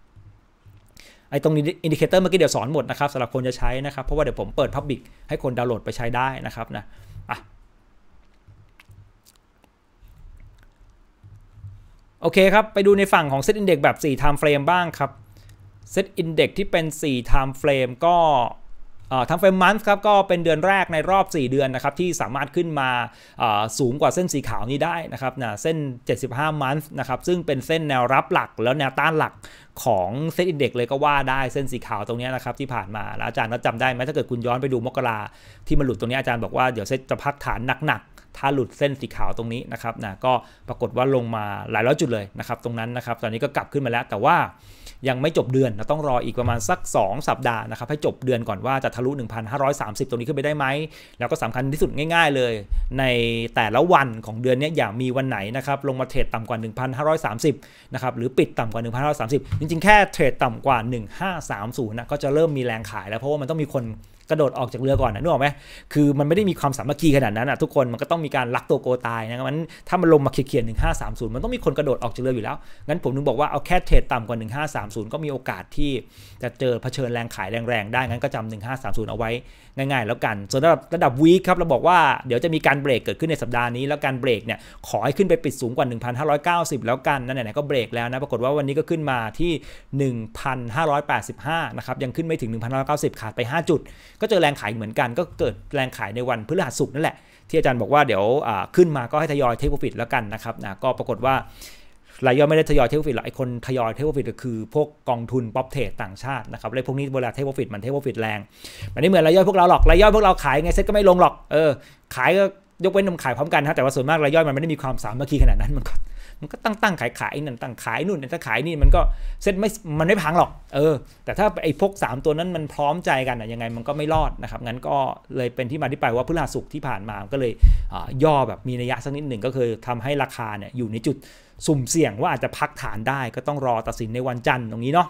ไอ้ตรงนี้อินดิเคเตอร์เมื่อกี้เดี๋ยวสอนหมดนะครับสำหรับคนจะใช้นะครับเพราะว่าเดี๋ยวผมเปิดพับบิกให้คนดาวน์โหลดไปใช้ได้นะครับนะอ่ะโอเคครับไปดูในฝั่งของ Set Index แบบ 4 Time Frame บ้างครับ Set Index ที่เป็น 4 Time Frame ก็ทำเฟรมมันส์ครับก็เป็นเดือนแรกในรอบ 4 เดือนนะครับที่สามารถขึ้นมาสูงกว่าเส้นสีขาวนี้ได้นะครับนะเส้น75มันส์นะครับซึ่งเป็นเส้นแนวรับหลักแล้วแนวต้านหลักของเซ็ตอินเด็กเลยก็ว่าได้เส้นสีขาวตรงนี้นะครับที่ผ่านมา แล้วอาจารย์ก็จำได้ไหมถ้าเกิดคุณย้อนไปดูมกราที่มันหลุดตรงนี้อาจารย์บอกว่าเดี๋ยวเซ็ตจะพักฐานหนักๆถ้าหลุดเส้นสีขาวตรงนี้นะครับนะก็ปรากฏว่าลงมาหลายร้อยจุดเลยนะครับตรงนั้นนะครับตอนนี้ก็กลับขึ้นมาแล้วแต่ว่ายังไม่จบเดือนเราต้องรออีกประมาณสัก 2 สัปดาห์นะครับให้จบเดือนก่อนว่าจะทะลุ 1,530ตรงนี้ขึ้นไปได้ไหมแล้วก็สำคัญที่สุดง่าย ๆเลย ในแต่ละวันของเดือนนี้อย่ามีวันไหนนะครับลงมาเทรดต่ำกว่า 1,530นะครับหรือปิดต่ำกว่า1,530จริงๆแค่เทรดต่ำกว่า 1,530นะก็จะเริ่มมีแรงขาย แล้วเพราะว่ามันต้องมีคนกระโดดออกจากเรือก่อนนะนึกออกไหมคือมันไม่ได้มีความสามัคคีขนาดนั้นอ่ะทุกคนมันก็ต้องมีการลักตัวโกตายนะัมันถ้ามันลงมาเขียนหนึ่งห้าสามศูนย์มันต้องมีคนกระโดดออกจากเรืออยู่แล้วงั้นผมถึงบอกว่าเอาแค่เทรดต่ำกว่าหนึ่งห้าสามศูนย์ก็มีโอกาสที่จะเจอเผชิญแรงขายแรงๆ ได้ งั้นก็จำหนึ่งห้าสามศูนย์เอาไว้ง่ายๆ แล้วกันส่วนระดับระดับวีคครับเราบอกว่าเดี๋ยวจะมีการเบรกเกิดขึ้นในสัปดาห์นี้แล้วการเบรกเนี่ยขอให้ขึ้นไปปิดสูงกว่า 1,590 แล้วกันนั่นไหนๆก็เบรกแล้วนะปรากฏว่าวันนี้ก็ขึ้นมาที่ 1,585นะครับยังขึ้นไม่ถึง1,590 ขาดไป5จุดก็เจอแรงขายเหมือนกันก็เกิดแรงขายในวันพฤหัสสุกนั่นแหละ ที่อาจารย์บอกว่าเดี๋ยวขึ้นมาก็ให้ทยอยเทคโปรฟิตแล้วกันนะครับนะก็ปรากฏว่ารายย่อยไม่ได้ทยอยเทคโปรฟิตหรอกไอคนทยอยเทคโปรฟิตก็คือพวกกองทุนป๊อปเทรดต่างชาตินะครับเลยพวกนี้เวลาเทคโปรฟิตมันเทคโปรฟิตแรงมันไม่เหมือนรายย่อยพวกเราหรอกรายย่อยพวกเราขายไงเซ็ตก็ไม่ลงหรอกเออขายก็ยกเว้นนมขายพร้อมกันนะแต่ว่าส่วนมากรายย่อยมันไม่ได้มีความสามัคคีขนาดนั้นมันก็มันก็ตั้งตั้งขายขายนั่นตั้งขายนู่นตั้งขายนี่มันก็เซ็ตไม่มันไม่พังหรอกเออ แต่ถ้าไอ้พวก 3 ตัวนั้นมันพร้อมใจกันอ่ะยังไงมันก็ไม่รอดนะครับงั้นก็เลยเป็นที่มาที่ไปว่าพฤหัสสุกที่ผ่านมาก็เลยย่อแบบมีนัยยะสักนิดหนึ่งก็คือ ทำให้ราคาเนี่ยอยู่ในจุดสุ่มเสี่ยงว่าอาจจะพักฐานได้ก็ต้องรอตัดสินในวันจันทร์ตรงนี้เนาะ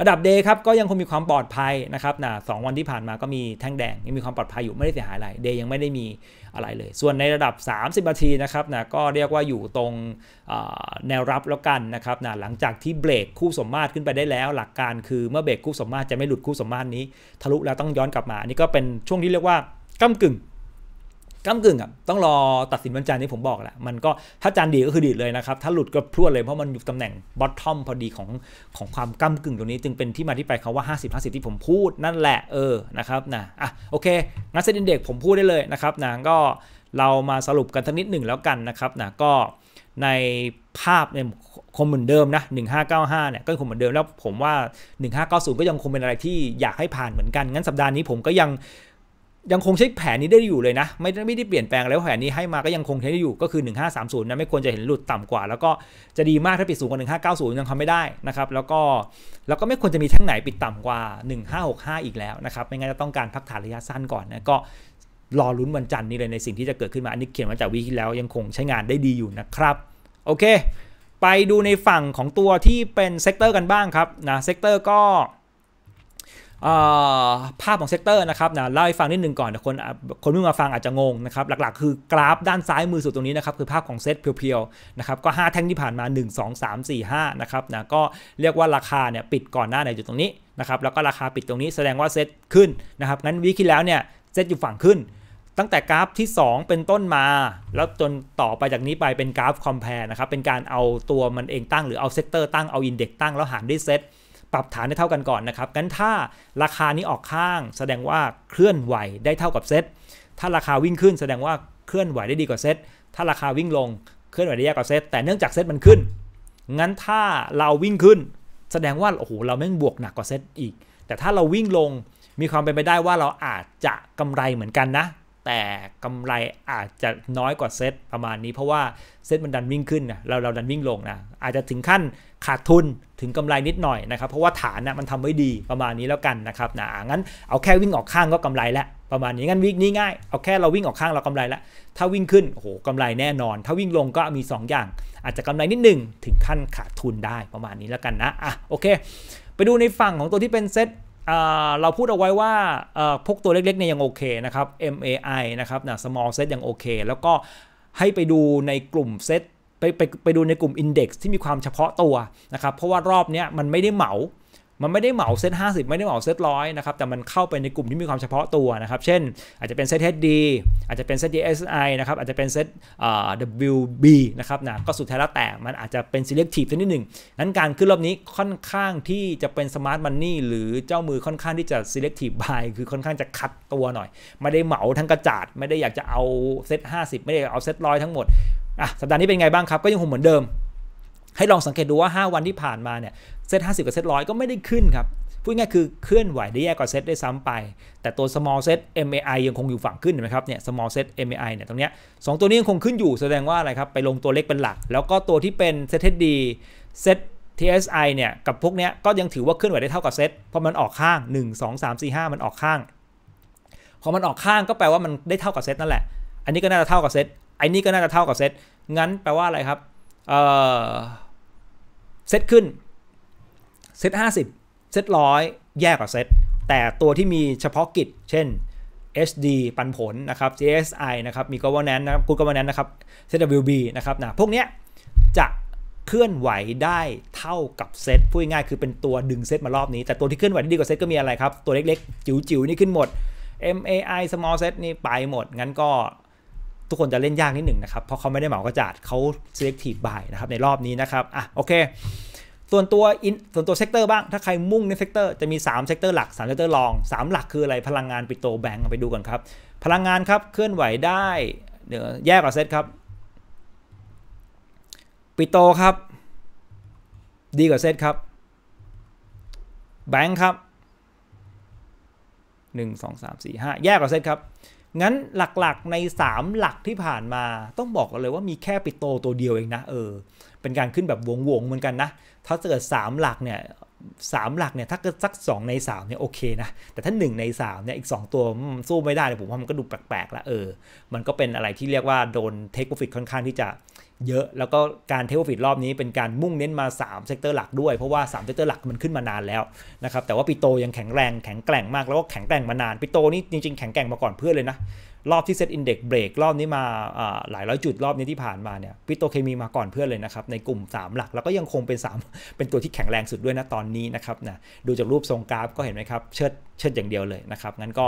ระดับเดครับก็ยังคงมีความปลอดภัยนะครับนะสวันที่ผ่านมาก็มีแท่งแดงยังมีความปลอดภัยอยู่ไม่ได้เสียหายอะไรเดยังไม่ได้มีอะไรเลย ส่วนในระดับ 30นาทีนะครับนะก็เรียกว่าอยู่ตรงแนวรับแล้วกันนะครับนะหลังจากที่เบรกคู่สมมาตรขึ้นไปได้แล้ว หลักการคือเมื่อเบรกคู่สมมาตรจะไม่หลุดคู่สมมาตรนี้ ทะลุแล้วต้องย้อนกลับมา อันนี้ก็เป็นช่วงที่เรียกว่าก้ากึ่งก้ากึ่งอ่ะต้องรอตัดสินวันจันทร์ที่ผมบอกแหละมันก็ถ้าจันดีก็คือดีเลยนะครับ ถ้าหลุดก็พรวดเลยเพราะมันอยู่ตำแหน่งบอททอมพอดีของ ของความก้ากึ่งตรงนี้จึงเป็นที่มาที่ไปเขาว่า 50 50ที่ผมพูดนั่นแหละเออนะครับนะอ่ะโอเค งั้นเซ็นดินเด็กผมพูดได้เลยนะครับนะก็เรามาสรุปกันทั้งนิดหนึ่งแล้วกันนะครับนะก็ในภาพเนี่ยคงเหมือนเดิมนะ1595เนี่ยก็คงเหมือนเดิมแล้วผมว่า 1590 ก็ยังคงเป็นอะไรที่อยากให้ผ่านเหมือนกัน งั้นสัปดาห์นี้ผมก็ยังยังคงใช้แผนนี้ได้อยู่เลยนะ ไม่ไม่ได้เปลี่ยนแปลงแล้วแผนนี้ให้มาก็ยังคงใช้ได้อยู่ก็คือ 1530นะไม่ควรจะเห็นหลุดต่ำกว่า แล้วก็จะดีมากถ้าปิดสูงกว่า1590ยังทาไม่ได้นะครับแล้วก็แล้วก็ไม่ควรจะมีแท่งไหนปิดต่ำกว่า 1565 อีกแล้วนะครับ ไม่งั้นจะต้องการพักฐานระยะสั้นก่อนนะก็รอลุ้นวันจันทร์นี้เลยในสิ่งที่จะเกิดขึ้นมาอันนี้เขียนมาจากวีคแล้วยังคงใช้งานได้ดีอยู่นะครับ โอเค ไปดูในฝั่งของตัวที่เป็นเซกเตอร์กันบ้างครับนะเซกเตอร์ก็ภาพของเซกเตอร์นะครับนะเล่าให้ฟังนิดนึงก่อนคนคนเพิ่งมาฟังอาจจะงงนะครับหลักๆคือกราฟด้านซ้ายมือสุดตรงนี้นะครับคือภาพของเซตเพียวๆนะครับก็ 5 แท่งที่ผ่านมา 1 2 3 4 5นะครับนะก็เรียกว่าราคาเนี่ยปิดก่อนหน้าในจุดตรงนี้นะครับแล้วก็ราคาปิดตรงนี้แสดงว่าเซตขึ้นนะครับงั้นวิคีแล้วเนี่ยเซตอยู่ฝั่งขึ้น ตั้งแต่กราฟที่ 2 เป็นต้นมาแล้วจนต่อไปจากนี้ไปเป็นกราฟคอมเพลนะครับเป็นการเอาตัวมันเองตั้งหรือเอาเซกเตอร์ตั้งเอาอินเด็กตั้งแล้วหารด้วยเซตปรับฐานได้เท่ากันก่อนนะครับ งั้นถ้าราคานี้ออกข้าง แสดงว่าเคลื่อนไหวได้เท่ากับเซตถ้าราคาวิ่งขึ้นแสดงว่าเคลื่อนไหวได้ดีกว่าเซตถ้าราคาวิ่งลงเคลื่อนไหวได้ยากกว่าเซตแต่เนื่องจากเซตมันขึ้น งั้นถ้าเราวิ่งขึ้นแสดงว่าโอ้โหเราแม่งบวกหนักกว่าเซตอีก แต่ถ้าเราวิ่งลงมีความเป็นไปได้ว่าเราอาจจะกำไรเหมือนกันนะ แต่กำไรอาจจะน้อยกว่าเซตประมาณนี้เพราะว่าเซตมันดันวิ่งขึ้นนะเราเราดันวิ่งลงนะอาจจะถึงขั้นขาดทุนถึงกำไรนิดหน่อยนะครับเพราะว่าฐานนะมันทำไว้ดีประมาณนี้แล้วกันนะครับนะงั้นเอาแค่วิ่งออกข้างก็กำไรแล้วประมาณนี้งั้นวิ่งนี้ง่ายเอาแค่เราวิ่งออกข้างเรากำไรละถ้าวิ่งขึ้นโอ้โหกำไรแน่นอน ถ้าวิ่งลงก็มี 2 อย่าง อาจจะกำไรนิดหนึ่งถึงขั้นขาดทุนได้ประมาณนี้แล้วกันนะอ่ะโอเคไปดูในฝั่งของตัวที่เป็นเซ็ตเราพูดเอาไว้ว่าพวกตัวเล็กๆเนี่ยยังโอเคนะครับ MAI นะครับนะ small set ยังโอเค แล้วก็ให้ไปดูในกลุ่มเซตไปไปไปดูในกลุ่ม Index ที่มีความเฉพาะตัวนะครับเพราะว่ารอบนี้มันไม่ได้เหมา มันไม่ได้เหมาเซตห้ไม่ได้เหมาเซตร้อยนะครับแต่มันเข้าไปในกลุ่มที่มีความเฉพาะตัวนะครับเช่น อาจจะเป็นเซตเดีอาจจะเป็นเซตสไอนะครับอาจจะเป็นเซตอ่ WB นะครับนะก็สุดท้ายแล้วแต่มันอาจจะเป็น selective นิดหนึ่งนั้นการขึ้นรอบนี้ค่อนข้างที่จะเป็น smart money หรือเจ้ามือค่อนข้างที่จะ selective buy คือค่อนข้างจะคัดตัวหน่อยไม่ได้เหมาทั้งกระจาดไม่ได้อยากจะเอาเซตห้ไม่ได้เอาเซตร้อยทั้งหมดอ่ะสัปดาห์นี้เป็นไงบ้างครับก็ยังคงเหมือนเดิม ให้ลองสังเกตดูว่า 5 วันที่ผ่านมาเนี่ยเซ็ตห้าสิบกับเซ็ตร้อยก็ไม่ได้ขึ้นครับ พูดง่ายคือเคลื่อนไหวได้แย่กว่าเซตได้ซ้ำไป แต่ตัว small set MAI ยังคงอยู่ฝั่งขึ้นนะครับเนี่ย small set MAI เนี่ยตรงเนี้ยสตัวนี้ยังคงขึ้นอยู่แสดงว่าอะไรครับ ไปลงตัวเล็กเป็นหลัก แล้วก็ตัวที่เป็นเซตดีเซต TSI เนี่ยกับพวกเนี้ยก็ยังถือว่าเคลื่อนไหวได้เท่ากับเซตเพราะมันออกข้าง 1 2 3 4 5 มันออกข้างพอมันออกข้างก็แปลว่ามันได้เท่ากับเซตนั่นแหละอันนี้ก็น่าจะเท่ากับเซตไอ้นี่ก็น่าจะเท่ากับ เซตงั้นแปลว่าอะไรครับเซตขึ้น เซต50เซตร้อยแย่กว่า เซตแต่ตัวที่มีเฉพาะกิจ เช่น HD ปันผลนะครับ CSI นะครับ มี governance นะครับ good governance นะครับ z w b นะครับ นะ พวกเนี้ยจะเคลื่อนไหวได้เท่ากับเซตพูดง่ายคือเป็นตัวดึงเซตมารอบนี้ แต่ตัวที่ เคลื่อนไหวได้ดีกว่า เซตก็มีอะไรครับ ตัวเล็กๆ จิ๋วๆนี่ขึ้นหมด MAI small set นี่ไปหมด งั้นก็ทุกคนจะเล่นยากนิดหนึ่งนะครับ เพราะเขาไม่ได้เหมากระจาด เขา selective buy นะครับ ในรอบนี้นะครับอ่ะโอเค ส่วนตัวอินส่วนตัวเซกเตอร์บ้างถ้าใครมุ่งในเซกเตอร์จะมี3เซกเตอร์หลัก3เซกเตอร์รอง 3 หลักคืออะไรพลังงานปิโตแบงค์ไปดูกันครับ พลังงานครับเคลื่อนไหวได้เดี๋ยวแยกกว่าเซตครับ ปิโตครับดีกว่าเซตครับแบงค์ครับ 1 2 3 4 5 แยกกว่าเซตครับงั้นหลักๆใน 3 หลักที่ผ่านมาต้องบอกเลยว่ามีแค่ปิโตตัวเดียวเองนะ เออ เป็นการขึ้นแบบวงๆเหมือนกันนะ ถ้าเกิด 3 หลักเนี่ยสามหลักเนี่ยถ้าเกิดสัก 2 ใน 3 เนี่ยโอเคนะ แต่ถ้า 1 ใน 3 เนี่ยอีก 2 ตัวสู้ไม่ได้เลยผมว่ามันก็ดูแปลกๆละเออมันก็เป็นอะไรที่เรียกว่าโดนเทคโปรฟิตค่อนข้างที่จะเยอะแล้วก็การเทโปฟิตรอบนี้เป็นการมุ่งเน้นมา3เซกเตอร์หลักด้วยเพราะว่า3เซกเตอร์หลักมันขึ้นมานานแล้วนะครับแต่ว่าปิโตยังแข็งแรงแข็งแกร่งมาก แล้วก็แข็งแกร่งมานานปิโตนี่จริง ๆแข็งแกร่งมาก่อนเพื่อนเลยนะรอบที่เซตอินเด็กซ์เบรกรอบนี้มาหลาย ร้อยจุดรอบนี้ที่ผ่านมาเนี่ยปิโตเคมีมาก่อนเพื่อนเลยนะครับ ในกลุ่ม 3 หลักแล้วก็ยังคงเป็น 3 เป็นตัวที่แข็งแรงสุดด้วยนะตอนนี้นะครับนะดูจากรูปทรงกราฟก็เห็นไหมครับเชิดเชิดอย่างเดียวเลยนะครับ งั้นก็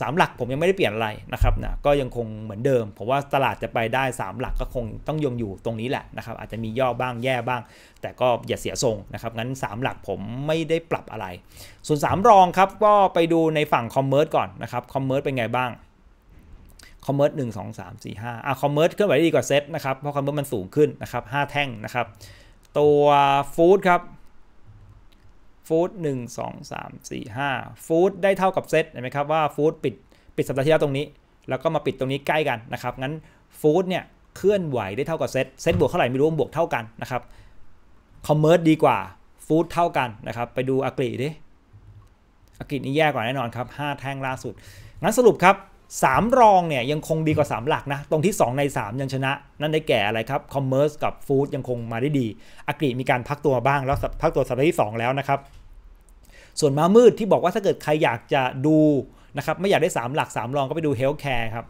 สามหลักผมยังไม่ได้เปลี่ยนอะไรนะครับนะก็ยังคงเหมือนเดิมผมว่าตลาดจะไปได้ 3 หลักก็คงต้องยงอยู่ตรงนี้แหละนะครับอาจจะมีย่อบ้างแย่บ้าง แต่ก็อย่าเสียทรงนะครับงั้น 3 หลักผมไม่ได้ปรับอะไร ส่วน 3รองครับก็ไปดูในฝั่งคอมเมอร์สก่อนนะครับคอมเมอร์สเป็นไงบ้างคอมเมอร์สหนึ่งสองสามสี่ห้าอ่ะคอมเมอร์สเคลื่อนไหวได้ดีกว่าเซตนะครับเพราะคอมเมอร์สมันสูงขึ้นนะครับห้าแท่งนะครับ ตัวฟู้ดครับฟู้ดหนึ่งสองสามสี่ห้าฟู้ดได้เท่ากับเซตเห็นไหมครับว่าฟู้ดปิดปิดสัปดาห์ที่แล้วตรงนี้แล้วก็มาปิดตรงนี้ใกล้กันนะครับงั้นฟู้ดเนี่ยเคลื่อนไหวได้เท่ากับเซตเซตบวกเท่าไหร่ไม่รู้บวกเท่ากันนะครับคอมเมอร์สดีกว่าฟู้ดเท่ากันนะครับ ไปดูอากรีดิอากรีนี่แย่กว่าแน่นอนครับ5แท่งล่าสุดงั้นสรุปครับ3 รองเนี่ยยังคงดีกว่า 3 หลักนะตรงที่ 2 ใน 3 ยัง ชนะ นั่นได้แก่อะไรครับคอมเมอร์สกับฟู้ดยังคงมาได้ดีอากรีมีการพักตัวบ้าง แล้วพักตัวสัปดาห์ที่ 2 แล้วนะครับ ส่วนมามืดที่บอกว่าถ้าเกิดใครอยากจะดู นะ ครับ ไม่อยากได้ 3 หลัก 3 รองก็ไปดูเฮลท์แคร์ครับ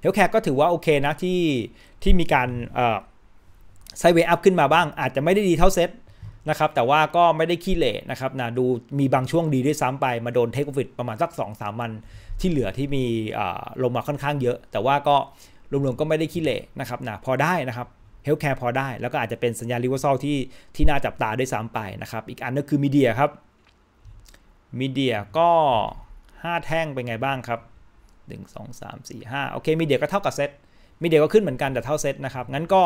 เฮลท์แคร์ก็ถือว่าโอเคนะที่ที่มีการไซเวอัพขึ้นมาบ้าง อาจจะไม่ได้ดีเท่าเซตนะครับแต่ว่าก็ไม่ได้ขี้เละนะครับนะดูมีบางช่วงดีด้วยซ้ำไป มาโดนเทคโอฟิตประมาณสัก 2-3 วันที่เหลือที่มีลงมาค่อนข้างเยอะ แต่ว่าก็รวมๆก็ไม่ได้ขี้เละนะครับนะพอได้นะครับเฮลท์แคร์พอได้ แล้วก็อาจจะเป็นสัญญาณรีเวอร์ซอลที่ที่น่าจับตาด้วยซ้ำไปนะครับอีกอันก็คือมีเดียครับมีเดียก็5แท่งเป็นไงบ้างครับ 1 2 3 4 5โอเคมีเดียก็เท่ากับเซตมีเดียก็ขึ้นเหมือนกัน แต่เท่าเซตนะครับงั้นก็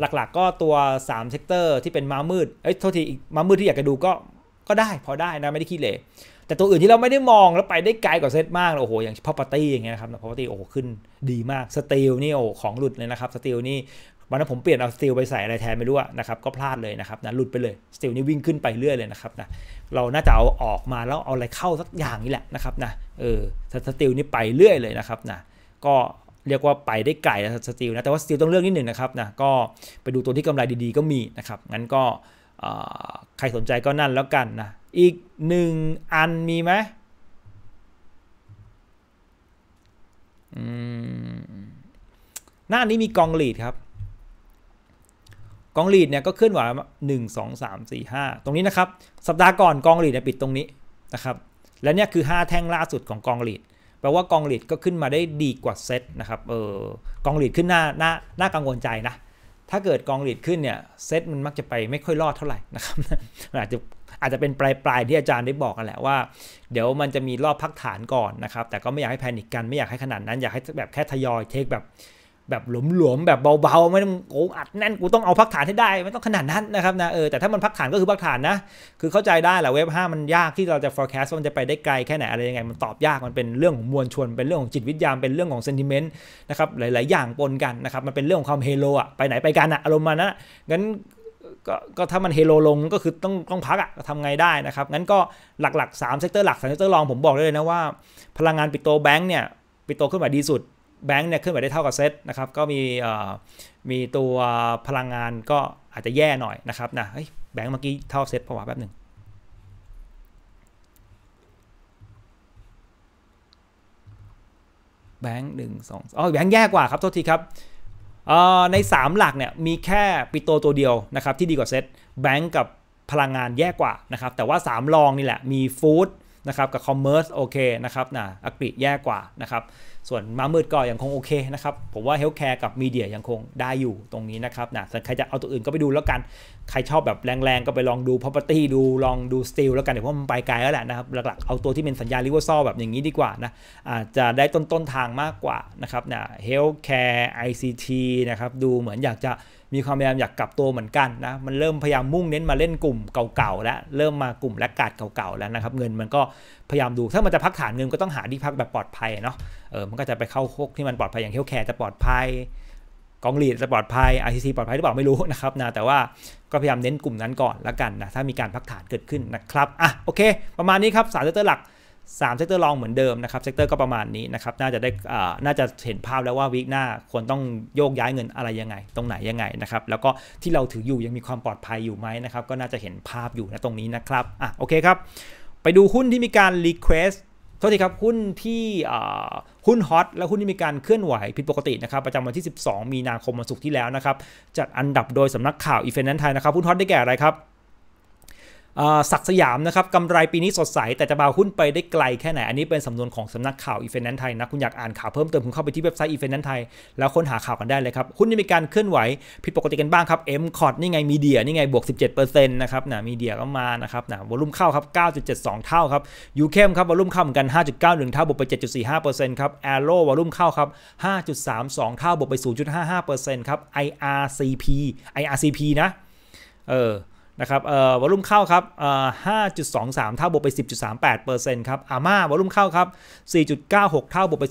หลักๆ ก็ตัว3เซกเตอร์ที่เป็นม้ามืดเอ้ยโทษทีม้ามืดที่อยากจะดูก็ก็ได้พอได้นะไม่ได้ขี้เหร่แต่ตัวอื่นที่เราไม่ได้มองแล้วไปได้ไกลกว่าเซตมากโอ้โหอย่างพอปาร์ตี้อย่างเงี้ยนะครับพอปาร์ตี้โอ้โหขึ้นดีมากสตีลนี่โอ้ของหลุดเลยนะครับสตีลนี่วันนั้นผมเปลี่ยนเอาสตีลไปใส่อะไรแทนไม่รู้นะครับก็พลาดเลยนะครับนะหลุดไปเลยสตีลนี่วิ่งขึ้นไปเรื่อยเลยนะครับนะเราน่าจะเอาออกมาแล้วเอาอะไรเข้าสักอย่างนี่แหละนะครับนะเออสตีลนี่ไปเรื่อยเลยนะครับนะก็เรียกว่าไปได้ไกลนะสตีลนะแต่ว่าสตีลต้องเลือกนิดหนึ่งนะครับนะก็ไปดูตัวที่กำไรดีๆ ก็มีนะครับ งั้นก็ใครสนใจก็นั่นแล้วกันนะอีกหนึ่งอันมีไหมหน้านี้มีกองลีดครับกองลีดเนี่ยก็เคลื่อนไหวหนึ่งสองสามสี่ห้าตรงนี้นะครับ สัปดาห์ก่อนกองลีดเนี่ยปิดตรงนี้นะครับ และเนี่ยคือห้าแท่งล่าสุดของกองลีดแปลว่ากองหลีดก็ขึ้นมาได้ดีกว่าเซตนะครับ เออกองหลีดขึ้นหน้า หน้า หน้ากังวลใจนะ ถ้าเกิดกองหลีดขึ้นเนี่ย เซตมันมักจะไปไม่ค่อยรอดเท่าไหร่นะครับ อาจจะ อาจจะเป็นปลายปลายที่อาจารย์ได้บอกกันแหละว่าเดี๋ยวมันจะมีรอบพักฐานก่อนนะครับ แต่ก็ไม่อยากให้แพนิกกัน ไม่อยากให้ขนาดนั้น อยากให้แบบแค่ทยอยเทคแบบแบบหลวมๆแบบเบาๆไม่ต้องโกูอัดแน่นกูต้องเอาพักฐานให้ได้ไม่ต้องขนาดนั้นนะครับนะเออแต่ถ้ามันพักฐานก็คือพักฐานนะคือเข้าใจได้แหละเว็บ5มันยากที่เราจะ forecast ว่ามันจะไปได้ไกลแค่ไหนอะไรยังไงมันตอบยากมันเป็นเรื่องของมวลชนเป็นเรื่องของจิตวิทยาเป็นเรื่องของ sentiment นะครับหลาย ๆ อย่างปนกันนะครับมันเป็นเรื่องของความเฮโลอะไปไหนไปกันอะอารมณ์มันนะงั้นก็ก็ถ้ามันเฮโลลงก็คือต้องต้องพักอะทำไงได้นะครับงั้นก็หลักๆ3เซกเตอร์หลัก3เซกเตอร์รองผมบอกได้เลยนะว่าพลังงานปิโตแบงค์เนี่ยปิโตขึ้นมาดีสุดแบงค์เนี่ยขึ้นไปได้เท่ากับเซตนะครับก็มีมีตัวพลังงานก็อาจจะแย่หน่อยนะครับนะแบงค์เมื่อกี้เท่าเซตประวัติแป๊บหนึ่งแบงค์หนึ่งสองอ๋อแบงค์แย่กว่าครับโทษทีครับใน 3 หลักเนี่ยมีแค่ปิโตตัวเดียวนะครับที่ดีกว่าเซตแบงก์กับพลังงานแย่กว่านะครับแต่ว่า 3 ลองนี่แหละมีฟู้ดนะครับกับคอมเมอร์สโอเคนะครับนะอักฤษแย่กว่านะครับส่วนมามืดก็ยังคงโอเคนะครับ ผมว่าเฮลท์แคร์กับมีเดียยังคงได้อยู่ตรงนี้นะครับนะใครจะเอาตัวอื่นก็ไปดูแล้วกัน ใครชอบแบบแรงๆ ก็ไปลองดูเ r o p e r t y ดูลองดูสติลแล้วกัน เดี๋ยวเพราะมันไปไกลแล้วแหละนะครับหลักๆเอาตัวที่เป็นสัญญาลิเวอร์ซอแบบอย่างนี้ดีกว่านะอาจจะได้ต้นๆทางมากกว่านะครับนะเฮลท์แคร์ไอซีทีนะครับดูเหมือนอยากจะมีความพยายามอยากกลับตัวเหมือนกันนะมันเริ่มพยายามมุ่งเน้นมาเล่นกลุ่มเก่าๆแล้วเริ่มมากลุ่มและกาดเก่าๆแล้วนะครับเงินมันก็พยายามดูถ้ามันจะพักฐานเงินก็ต้องหาที่พักแบบปลอดภัยเนาะเออมันก็จะไปเข้าโคกที่มันปลอดภัยอย่างเฮลแคร์จะปลอดภัยกองหลีดจะปลอดภัยไอซีซีปลอดภัยหรือเปล่าไม่รู้นะครับนะแต่ว่าก็พยายามเน้นกลุ่มนั้นก่อนละกันนะถ้ามีการพักฐานเกิดขึ้นนะครับอ่ะโอเค ประมาณนี้ครับสารเตอร์หลัก3เซกเตอร์ลองเหมือนเดิมนะครับเซกเตอร์ก็ประมาณนี้นะครับน่าจะได้น่าจะเห็นภาพแล้วว่าวิกหน้าควรต้องโยกย้ายเงินอะไรยังไง ตรงไหนยังไงนะครับแล้วก็ที่เราถืออยู่ยังมีความปลอดภัยอยู่ไหมนะครับก็น่าจะเห็นภาพอยู่นะตรงนี้นะครับอ่ะโอเคครับไปดูหุ้นที่มีการรีเควสโทษทีครับหุ้นที่หุ้นฮอตและหุ้นที่มีการเคลื่อนไหวผิดปกตินะครับประจำวันที่ 12 มีนาคมวันศุกร์ที่แล้วนะครับจัดอันดับโดยสำนักข่าวอีเฟนแนนไทยนะครับ หุ้นฮอตได้แก่อะไรครับศักสยามนะครับกำไรปีนี้สดใส แต่จะบาหุ้นไปได้ไกลแค่ไหน อันนี้เป็นสำนวนของสำนักข่าวอีเฟนนันไทยนะ คุณอยากอ่านข่าวเพิ่มเติม คุณเข้าไปที่เว็บไซต์อีเฟนนันไทย แล้วค้นหาข่าวกันได้เลยครับหุ้นนี่มีการเคลื่อนไหว ผิดปกติกันบ้างครับเอ็มคอร์ดนี่ไงมีเดียนี่ไง บวก 17%นะครับนะมีเดียก็มานะครับนะวอลุ่มเข้าครับ 9.72 เท่าครับยูเค้มครับวอลุ่มเข้าเหมือนกัน5.91เท่าบวกไป7.45%ครับแอโร่วอลุ่มเข้าครับ5.32เท่าบวกไป 0.55%ครับ IRCP IRCP นะเออนะครับวอลุ่มเข้าครับสามเท่าบวกไป 10.38%ครับ อาม่า วอลุ่มเข้าครับ 4.96 เท่าบวกไป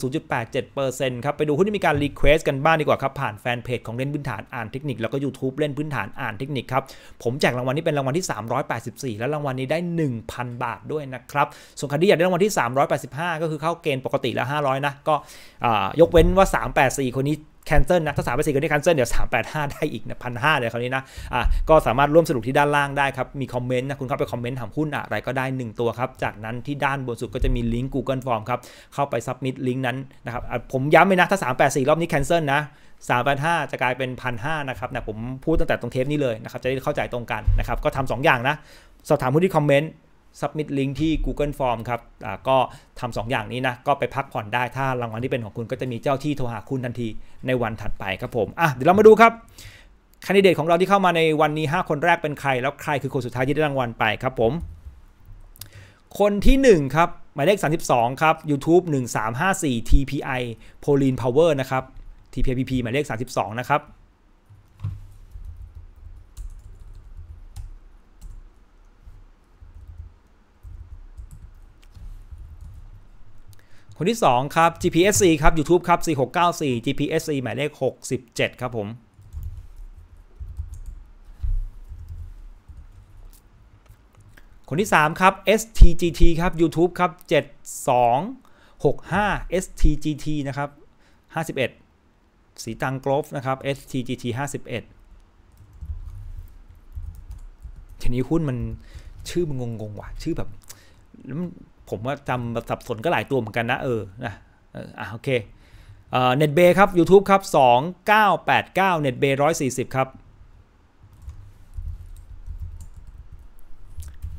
0.87%ครับ ไปดูหุ้นที่มีการรีเควสกันบ้างดีกว่าครับ ผ่านแฟนเพจ ของเล่นพื้นฐานอ่านเทคนิค แล้วก็ YouTube เล่นพื้นฐานอ่านเทคนิคครับ ผมแจกรางวัลนี้เป็นรางวัลที่ 384 แล้วรางวัลนี้ได้ 1,000 บาทด้วยนะครับ ส่วนใครที่อยากได้รางวัลที่ 385 ก็คือเข้าเกณฑ์ปกติละ500นะ ก็ยกเว้นว่า 384 คนนี้แคนเซิลนะถ้าสามแปดสี่กนที่แคนเซิลเดี๋ยวสามแปดห้าได้อีกนะพันห้าเลยคราวนี้นะอ่ะก็สามารถร่วมสนุกที่ด้านล่างได้ครับ มีคอมเมนต์นะ คุณเข้าไปคอมเมนต์ถามหุ้นอะไรก็ได้ 1 ตัวครับ จากนั้นที่ด้านบนสุดก็จะมีลิงก์ Google Form ครับ เข้าไปซับมิดลิงก์นั้นนะครับผมย้ำเลยนะ ถ้าสามแปดสี่รอบนี้แคนเซิลนะนห้าจะกลายเป็นพันห้านะครับนะผมพูดตั้งแต่ตรงเทปนี้เลยนะครับจะได้เข้าใจตรงกันนะครับก็ทำ2อย่างนะสอบถามผู้ที่คอมเมนต์ submit link ที่ Google Form ครับ ก็ทำสองอย่างนี้นะ ก็ไปพักผ่อนได้ ถ้ารางวัลที่เป็นของคุณก็จะมีเจ้าที่โทรหาคุณทันทีในวันถัดไปครับผม อ่ะ เดี๋ยวเรามาดูครับคนดิเดตของเราที่เข้ามาในวันนี้ 5 คนแรกเป็นใคร แล้วใครคือคนสุดท้ายที่ได้รางวัลไปครับผม คนที่ 1 ครับ หมายเลข32 ครับ YouTube 1354 TPI p o l i n e Power นะครับ TPPP หมายเลข32นะครับคนที่ 2 ครับ GPSC ครับ YouTube ครับ 4694 GPSC หมายเลข 67 ครับผม คนที่ 3 ครับ STGT ครับ YouTube ครับ 7265 STGT นะครับ 51 สีตังกรฟนะครับ STGT 51ทีนี้หุ้นมันชื่อมันงงๆว่ะชื่อแบบผมว่าจำสับสนก็หลายตัวเหมือนกันนะเออนะอ่ะ โอเค เน็ตเบย์ครับ YouTube ครับ 2989 Net Bay 140 ครับ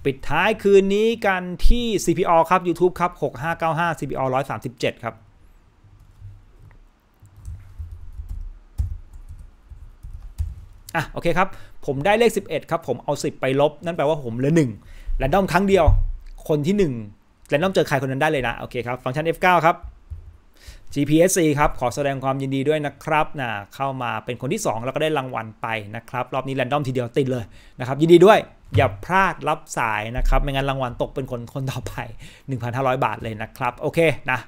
ปิดท้ายคืนนี้กันที่ CPO ครับ YouTube ครับ 6595 CPO 137 ครับ อ่ะ โอเคครับ ผมได้เลข 11 ครับ ผมเอา 10 ไปลบ นั่นแปลว่าผมเหลือ1และด้อมครั้งเดียวคนที่ 1แรนดอมเจอใครคนนั้นได้เลยนะโอเคครับฟังก์ชัน F9 ครับ GPSC ครับขอแสดงความยินดีด้วยนะครับนะเข้ามาเป็นคนที่ 2 แล้วก็ได้รางวัลไปนะครับรอบนี้แรนดอมทีเดียวติดเลยนะครับยินดีด้วยอย่าพลาดรับสายนะครับไม่งั้นรางวัลตกเป็นคนคนต่อไป1,500 บาทเลยนะครับโอเคนะ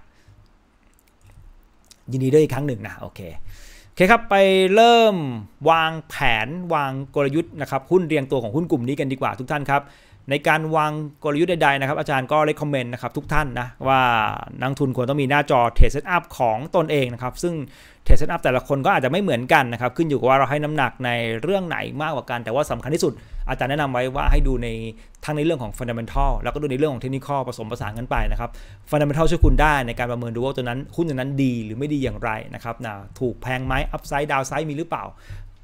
ยินดีด้วยอีกครั้งหนึ่งนะโอเคโอเคครับไปเริ่มวางแผนวางกลยุทธ์นะครับหุ้นเรียงตัวของหุ้นกลุ่มนี้กันดีกว่าทุกท่านครับในการวางกลยุทธ์ใดๆนะครับอาจารย์ก็เยคอมเมนต์นะครับทุกท่านนะ ว่านักทุนควรต้องมีหน้าจอเทรดเซตอัพของตนเองนะครับ ซึ่งเทรดเซตอัพแต่ละคนก็อาจจะไม่เหมือนกันนะครับขึ้นอยู่กับว่าเราให้น้ำหนักในเรื่องไหนมากกว่ากันแต่ว่าสำคัญที่สุด อาจารย์แนะนำไว้ว่าให้ดูในทั้งในเรื่องของฟันเดเมนทัลแล้วก็ดูในเรื่องของเทคนิคผสมผสานกันไปนะครับฟันเดเมนทัลช่วยคุณได้ในการประเมินดูว่าตัวนั้นหุ้นตัวนั้นดีหรือไม่ดีอย่างไรนะครับนะถูกแพงไหมอัพไซด์ดาวไซด์มีหรือเปล่า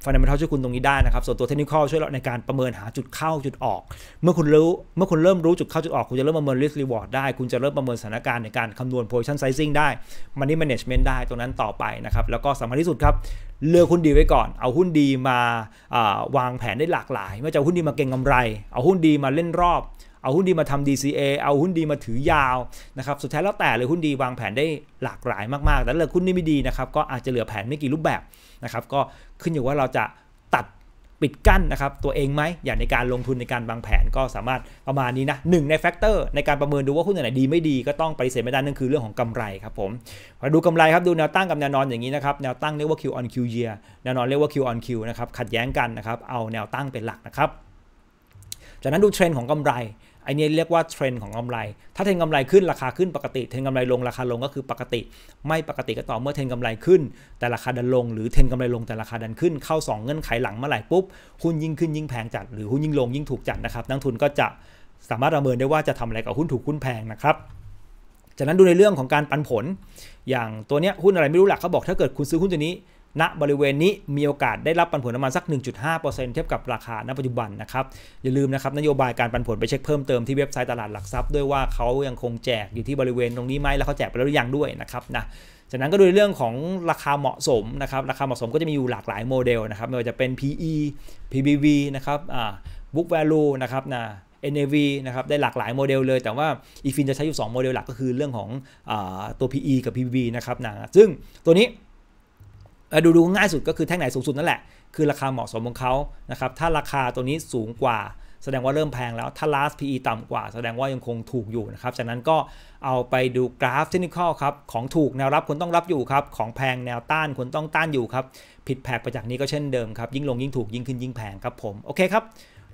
ฟันเดเมนทัลช่วยคุณตรงนี้ได้นะครับ ส่วนตัวเทคนิคช่วยเราในการประเมินหาจุดเข้าจุดออก เมื่อคุณรู้เมื่อคุณเริ่มรู้จุดเข้าจุดออก คุณจะเริ่มประเมินริสกิวอร์ดได้ คุณจะเริ่มประเมินสถานการณ์ในการคำนวณโพซิชั o n ซซ z i n ได้มันนี่แมネจเมนต์ได้ตรงนั้นต่อไปนะครับ แล้วก็สำคัญที่สุดครับเลือกหุ้นดีไว้ก่อนเอาหุ้นดีมาวางแผนได้หลากหลายไม่จะหุ้นดีมาเก็งกาไร เอาหุ้นดีมาเล่นรอบเอาหุ้นดีมาทำ DCA เอาหุ้นดีมาถือยาว นะครับ สุดท้ายแล้วแต่เลย หุ้นดีวางแผนได้หลากหลายมากๆแต่เือกหุ้นที่ไม่ดีนะครับก็อาจจะเหลือแผนไม่กี่รูปแบบนะครับ ก็ขึ้นอยู่ว่าเราจะตัดปิดกั้นนะครับตัวเองไหม อย่างในการลงทุนในการวางแผนก็สามารถประมาณนี้นะหนึ่งในแฟกเตอร์ในการประเมินดูว่าหุ้นไหนดี ไม่ดีก็ต้องปฏิเสธไม่ได้นั่นคือเรื่องของกำไรครับผมมาดูกำไรครับดูแนวตั้งกับแนวนอนอย่างนี้นะครับแนวตั้งเรียกว่า Q on Q year แนวนอนเรียกว่า Q on Q นะครับขัดแย้งกันนะครับเอาแนวตั้งเป็นหลักนะครับ จากนั้นดูเทรนด์ของกำไรไอเนี้ยเรียกว่าเทรนด์ของกำไร ถ้าเทรนกำไรขึ้นราคาขึ้นปกติ เทรนกำไรลงราคาลงก็คือปกติ ไม่ปกติก็ต่อ เมื่อเทรนกำไรขึ้น แต่ราคาดันลงหรือเทรนกำไรลงแต่ราคาดันขึ้นเข้า 2เงื่อนไขหลังเมื่อไหร่ปุ๊บหุ้นยิ่งขึ้นยิ่งแพงจัดหรือหุ้นยิ่งลงยิ่งถูกจัดนะครับนักทุนก็จะสามารถประเมินได้ว่าจะทำอะไรกับหุ้นถูกหุ้นแพงนะครับจากนั้นดูในเรื่องของการปันผล อย่างตัวเนี้ยหุ้นอะไรไม่รู้หลักเขาบอกถ้าเกิดคุณซื้อหุ้นตัวนี้ณบริเวณนี้มีโอกาสได้รับปันผลประมาณสัก 1.5%เทียบกับราคาณปัจจุบันนะครับอย่าลืมนะครับนโยบายการปันผลไปเช็คเพิ่มเติมที่เว็บไซต์ตลาดหลักทรัพย์ด้วยว่าเขายังคงแจกอยู่ที่บริเวณตรงนี้ไหมแล้วเขาแจกไปแล้วหรือยังด้วยนะครับนะจากนั้นก็ดูเรื่องของราคาเหมาะสมนะครับราคาเหมาะสมก็จะมีอยู่หลากหลายโมเดลนะครับไม่ว่าจะเป็น PE PBV นะครับอ่า book value นะครับนะ NAV นะครับได้หลากหลายโมเดลเลย แต่ว่าอีฟินจะใช้อยู่2โมเดล หลักก็คือเรื่องของอตัว PE กับ PBV นะครับนะซึ่งตัวนี้ดูดูง่ายสุดก็คือแท่งไหนสูง สุดนั่นแหละคือ ราคาเหมาะสมของเขานะครับถ้าราคาตัวนี้สูงกว่า แสดงว่าเริ่มแพงแล้ว ถ้า last PE ต่ำกว่าแสดงว่ายังคงถูกอยู่นะครับจากนั้นก็เอาไปดูกราฟเทคนิคครับของถูกแนวรับคนต้องรับอยู่ครับ ของแพงแนวต้านคนต้องต้านอยู่ครับ ผิดแผกไปจากนี้ก็เช่นเดิมครับ ยิ่งลงยิ่งถูกยิ่งขึ้นยิ่งแพงครับผมโอเคครับ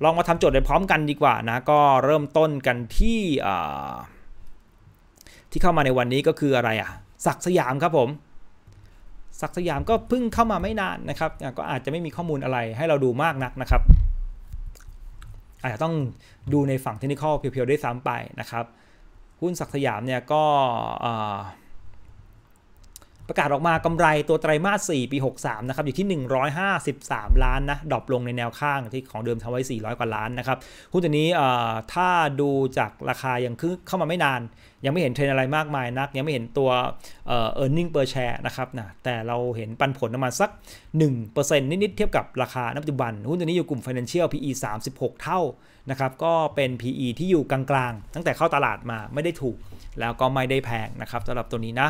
ลองมาทำโจทย์ไปพร้อมกันดีกว่านะก็เริ่มต้นกันที่ที่เข้ามาในวันนี้ก็คืออะไรอะศักสยามครับผมศักสยามก็เพิ่งเข้ามาไม่นานนะครับ ก็อาจจะไม่มีข้อมูลอะไรให้เราดูมากนักนะครับอาจจะต้องดูในฝั่งเทคนิคเพียวๆด้วยซ้ำไปนะครับ หุ้นศักสยามเนี่ยก็ประกาศออกมากำไรตัวไตรมาส 4 ปี 63 นะครับ อยู่ที่ 153 ล้านนะดรอปลงในแนวข้างที่ของเดิมทำไว้ 400 กว่าล้านนะครับ หุ้นตัวนี้ถ้าดูจากราคายังเข้ามาไม่นาน ยังไม่เห็นเทรนอะไรมากมายนัก ยังไม่เห็นตัวเออร์เน็งเปอร์แชร์นะครับนะแต่เราเห็นปันผลประมาณสัก 1%นิดๆเทียบกับราคาณปัจจุบัน หุ้นตัวนี้อยู่กลุ่ม Financial PE 36เท่านะครับก็เป็น PE ที่อยู่กลางๆตั้งแต่เข้าตลาดมาไม่ได้ถูกแล้วก็ไม่ได้แพงนะครับสำหรับตัวนี้นะ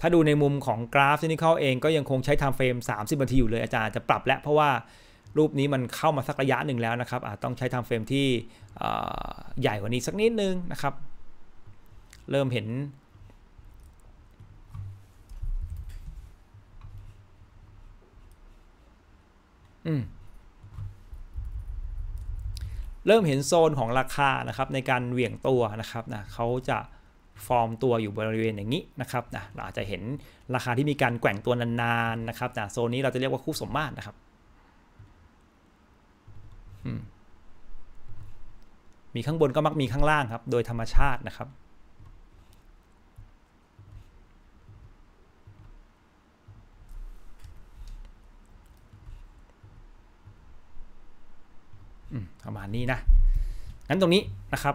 ถ้าดูในมุมของกราฟที่นี่เข้าเองก็ยังคงใช้ไทม์เฟรม 30นาทีอยู่เลยอาจารย์จะปรับแล้วเพราะว่ารูปนี้มันเข้ามาสักระยะหนึ่งแล้วนะครับอาจต้องใช้ไทม์เฟรมที่ใหญ่กว่านี้สักนิดนึงนะครับ เริ่มเห็น เริ่มเห็นโซนของราคานะครับในการเหวี่ยงตัวนะครับนะเขาจะฟอร์มตัวอยู่บริเวณอย่างนี้นะครับนะเราอาจจะเห็นราคาที่มีการแกว่งตัวนานๆนะครับนะโซนนี้เราจะเรียกว่าคู่สมมาตรนะครับ มีข้างบนก็มักมีข้างล่างครับ โดยธรรมชาตินะครับประมาณนี้นะ งั้นตรงนี้นะครับ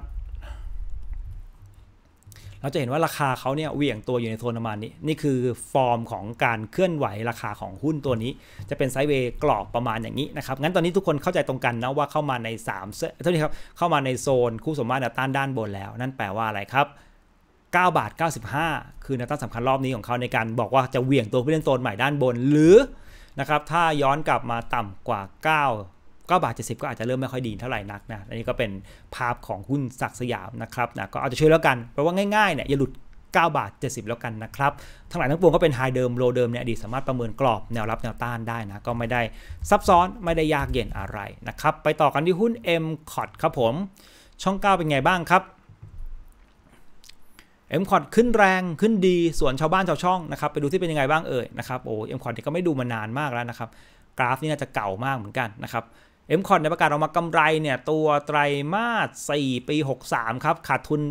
เราจะเห็นว่าราคาเขาเนี่ยเหวี่ยงตัวอยู่ในโซนประมาณนี้ นี่คือฟอร์มของการเคลื่อนไหวราคาของหุ้นตัวนี้ จะเป็นไซด์เวย์กรอบประมาณอย่างนี้นะครับ งั้นตอนนี้ทุกคนเข้าใจตรงกันนะว่าเข้ามาใน3เท่านี้ครับ เข้ามาในโซนคู่สมมาตรต้านด้านบนแล้วนั่นแปลว่าอะไรครับ9บาท95 คือแนวต้านสำคัญรอบนี้ของเขาในการบอกว่าจะเหวี่ยงตัวเพื่อเล่นโซนใหม่ด้านบนหรือนะครับ ถ้าย้อนกลับมาต่ำกว่า 9ก็บาทเจ็ดสิบก็อาจจะเริ่มไม่ค่อยดีเท่าไหร่นักนะ อันนี้ก็เป็นภาพของหุ้นสักสยามนะครับนะก็อาจจะช่วยแล้วกันเพราะว่าง่ายๆเนี่ยอย่าหลุด 9 บาท 70 แล้วกันนะครับ ทั้งหลายทั้งปวงก็เป็นไฮเดิมโลเดิมเนี่อดีตสามารถประเมินกรอบแนวรับแนวต้านได้นะ ก็ไม่ได้ซับซ้อนไม่ได้ยากเย็นอะไรนะครับ ไปต่อกันที่หุ้น m c o t ครับผม ช่อง9เป็นไงบ้างครับ m c o t ขึ้นแรงขึ้นดีส่วนชาวบ้านชาวช่องนะครับไปดูที่เป็นยังไงบ้างเอ่ยนะครับโอ้ m c o t ก็ไม่ดูมานานมากแล้วนะครับกราฟนี่น่าจะเก่ามากเหมือนกันนะครับเอ็มคอนประกาศออกมากำไรเนี่ยตัวไตรมาส 4 ปี 63 ครับ ขาดทุน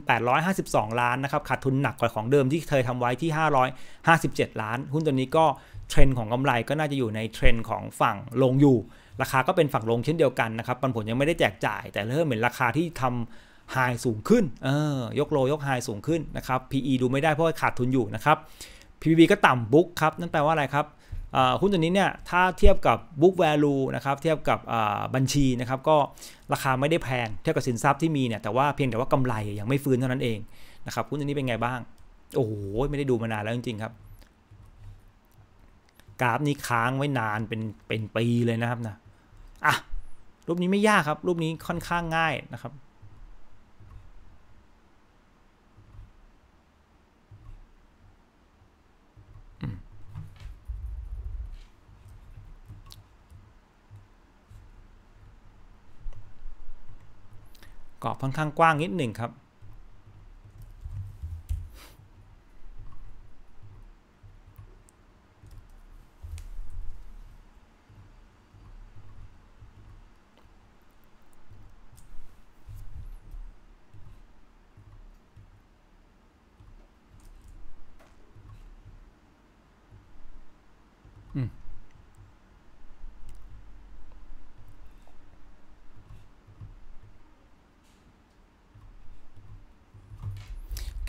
852 ล้านนะครับ ขาดทุนหนักกว่าของเดิมที่เคยทำไว้ที่ 557 ล้าน หุ้นตัวนี้ก็เทรนด์ของกำไรก็น่าจะอยู่ในเทรนด์ของฝั่งลงอยู่ ราคาก็เป็นฝั่งลงเช่นเดียวกันนะครับ ปันผลยังไม่ได้แจกจ่าย แต่เริ่มเห็นราคาที่ทำายสูงขึ้นเออยกโลยกายสูงขึ้นนะครับ PE ดูไม่ได้เพราะขาดทุนอยู่นะครับ PBB ก็ต่ำบุ๊กครับนั่นแปลว่าอะไรครับหุ้นตัวนี้เนี่ยถ้าเทียบกับ book value นะครับ เทียบกับบัญชีนะครับ ก็ราคาไม่ได้แพงเทียบกับสินทรัพย์ที่มีเนี่ยแต่ว่าเพียงแต่ว่ากำไรยังไม่ฟื้นเท่านั้นเองนะครับหุ้นตัวนี้เป็นไงบ้างโอ้โหไม่ได้ดูมานานแล้วจริงๆครับ กราฟนี้ค้างไว้นานเป็นเป็นปีเลยนะครับนะอ่ะรูปนี้ไม่ยากครับ รูปนี้ค่อนข้างง่ายนะครับกาะค่อนข้างกว้างนิดหนึ่งครับ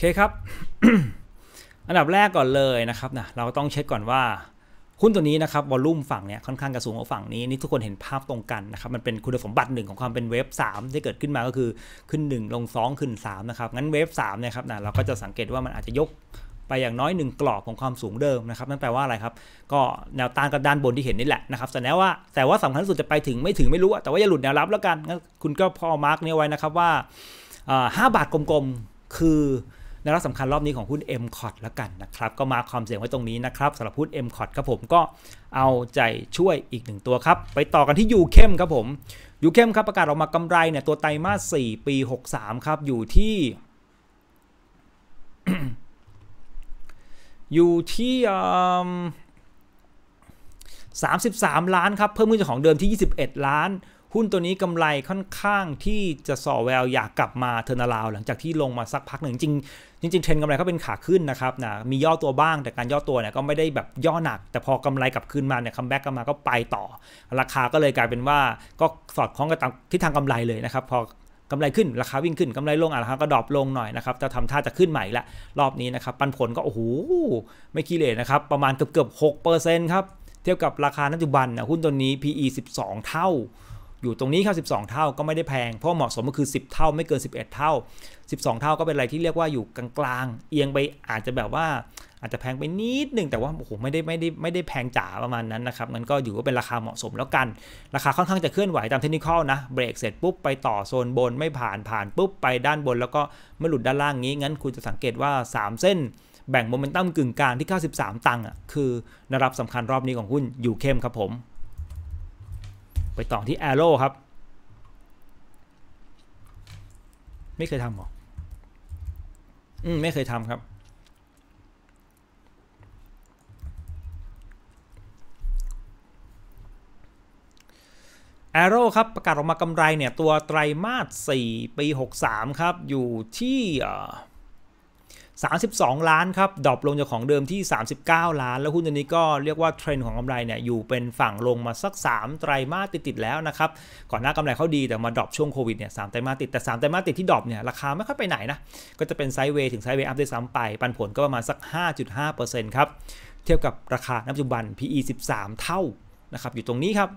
เคครับ อันดับแรกก่อนเลยนะครับนะ เราต้องเช็คก่อนว่าหุ้นตัวนี้นะครับวอลลุ่มฝั่งเนี่ยค่อนข้างกระสูงกว่าฝั่งนี้ นี่ทุกคนเห็นภาพตรงกันนะครับ มันเป็นคุณสมบัติหนึ่งของความเป็นเวฟ3ที่เกิดขึ้นมาก็คือขึ้น 1 ลง 2 ขึ้น 3 นะครับ งั้นเวฟ3เนี่ยครับนะ เราก็จะสังเกตว่ามันอาจจะยกไปอย่างน้อย 1กรอบของความสูงเดิมนะครับ นั่นแปลว่าอะไรครับ ก็แนวต้านกบด้านบนที่เห็นนี่แหละนะครับแต่แนวว่าแต่ว่าสำคัญสุดจะไปถึงไม่ถึงไม่รู้ แต่ว่าอย่าหลุดแนวรับแล้วกันงั้นคุณก็พอมาร์กเนี่ยไว้นะครับว่าห้าบาทกลมๆคืนรอบสำคัญรอบนี้ของหุ้น m c o t แล้วกันนะครับก็มาความเสี่ยงไว้ตรงนี้นะครับสำหรับหุ้น m c o t ครับผมก็เอาใจช่วยอีกหนึ่งตัว ครับ ไปต่อกันที่ยูเข้มครับผมยูเข้มครับประกาศออกมากำไรเนี่ยตัวไตรมาส4ปี 63ครับ อยู่ที่ อยู่ที่ 33 ล้าน ครับ เพิ่ม ขึ้นจากของเดิมที่ 21 ล้านหุ้นตัวนี้กำไรค่อนข้างที่จะส่อแววอยากกลับมาเทอร์นาลาวหลังจากที่ลงมาสักพักหนึ่งจริงจริงเทรนกำไรก็เป็นขาขึ้นนะครับนะมีย่อตัวบ้าง แต่การย่อตัวเนี่ยก็ไม่ได้แบบย่อหนักแต่พอกำไรกลับคืนมาเนี่ยคัมแบ็กกลับมาก็ไปต่อราคาก็เลยกลายเป็นว่าก็สอดคล้องกับทิศทางกำไรเลยนะครับ พอกำไรขึ้นราคาวิ่งขึ้น กำไรลงอ่ะราคาก็ดรอปลงหน่อยนะครับจะทำท่าจะขึ้นใหม่ละรอบนี้นะครับปันผลก็โอ้โหไม่คีเลยนะครับประมาณเกือบเกือบหกเปอร์เซ็นต์ครับเทียบกับราคาปัจจุบันนะหุ้นตัวนี้ PE 12เท่าอยู่ตรงนี้ครับ12 เท่าก็ไม่ได้แพงเพราะเหมาะสมก็คือ 10 เท่าไม่เกิน 11 เท่า12เท่าก็เป็นอะไรที่เรียกว่าอยู่กลางๆเอียงไปอาจจะแบบว่าอาจจะแพงไปนิดหนึ่งแต่ว่าโอ้โหไม่ได้ไม่ได้ไม่ได้แพงจ๋าประมาณนั้นนะครับมันก็อยู่ว่าเป็นราคาเหมาะสมแล้วกัน ราคาค่อนข้างจะเคลื่อนไหวตามเทคนิคนะเบรกเสร็จปุ๊บไปต่อโซนบนไม่ผ่านผ่านปุ๊บไปด้านบนแล้วก็ไม่หลุดด้านล่างงี้งั้นคุณจะสังเกตว่า 3 เส้น แบ่งโมเมนตัมกึ่งกลางที่93ตังค์อ่ะคือนรับสำคัญรอบนี้ของหุ้นอยู่เข้มครับผมไปต่อที่ Arrow ครับ ไม่เคยทำหรอ อืม ไม่เคยทำครับแอโร่ครับประกาศออก มากำไรเนี่ยตัวไตรมาส4ปี63ครับอยู่ที่32 ล้าน ครับ ดรอปลง จากของเดิมที่ 39 ล้าน แล้ว หุ้นตัวนี้ก็เรียกว่าเทรนด์ของกำไร เนี่ย อยู่เป็นฝั่งลงมาสัก 3 ไตรมาสติดๆแล้ว นะครับ ก่อนหน้ากำไรเขาดี แต่มาดรอปช่วงโควิดเนี่ยสไตรมาสติดแต่3ไตรมาสติด ที่ดรอปเนี่ย ราคาไม่ ค่อย ไปไหน นะ ก็จะเป็น ไซด์เวย์ถึงไซด์เวย์อัพได้ซ้ำไปปันผลก็ประมาณสัก 5.5%ครับเทียบกับราคาปัจจุบัน PE 13เท่านะครับอยู่ตรงนี้ครับ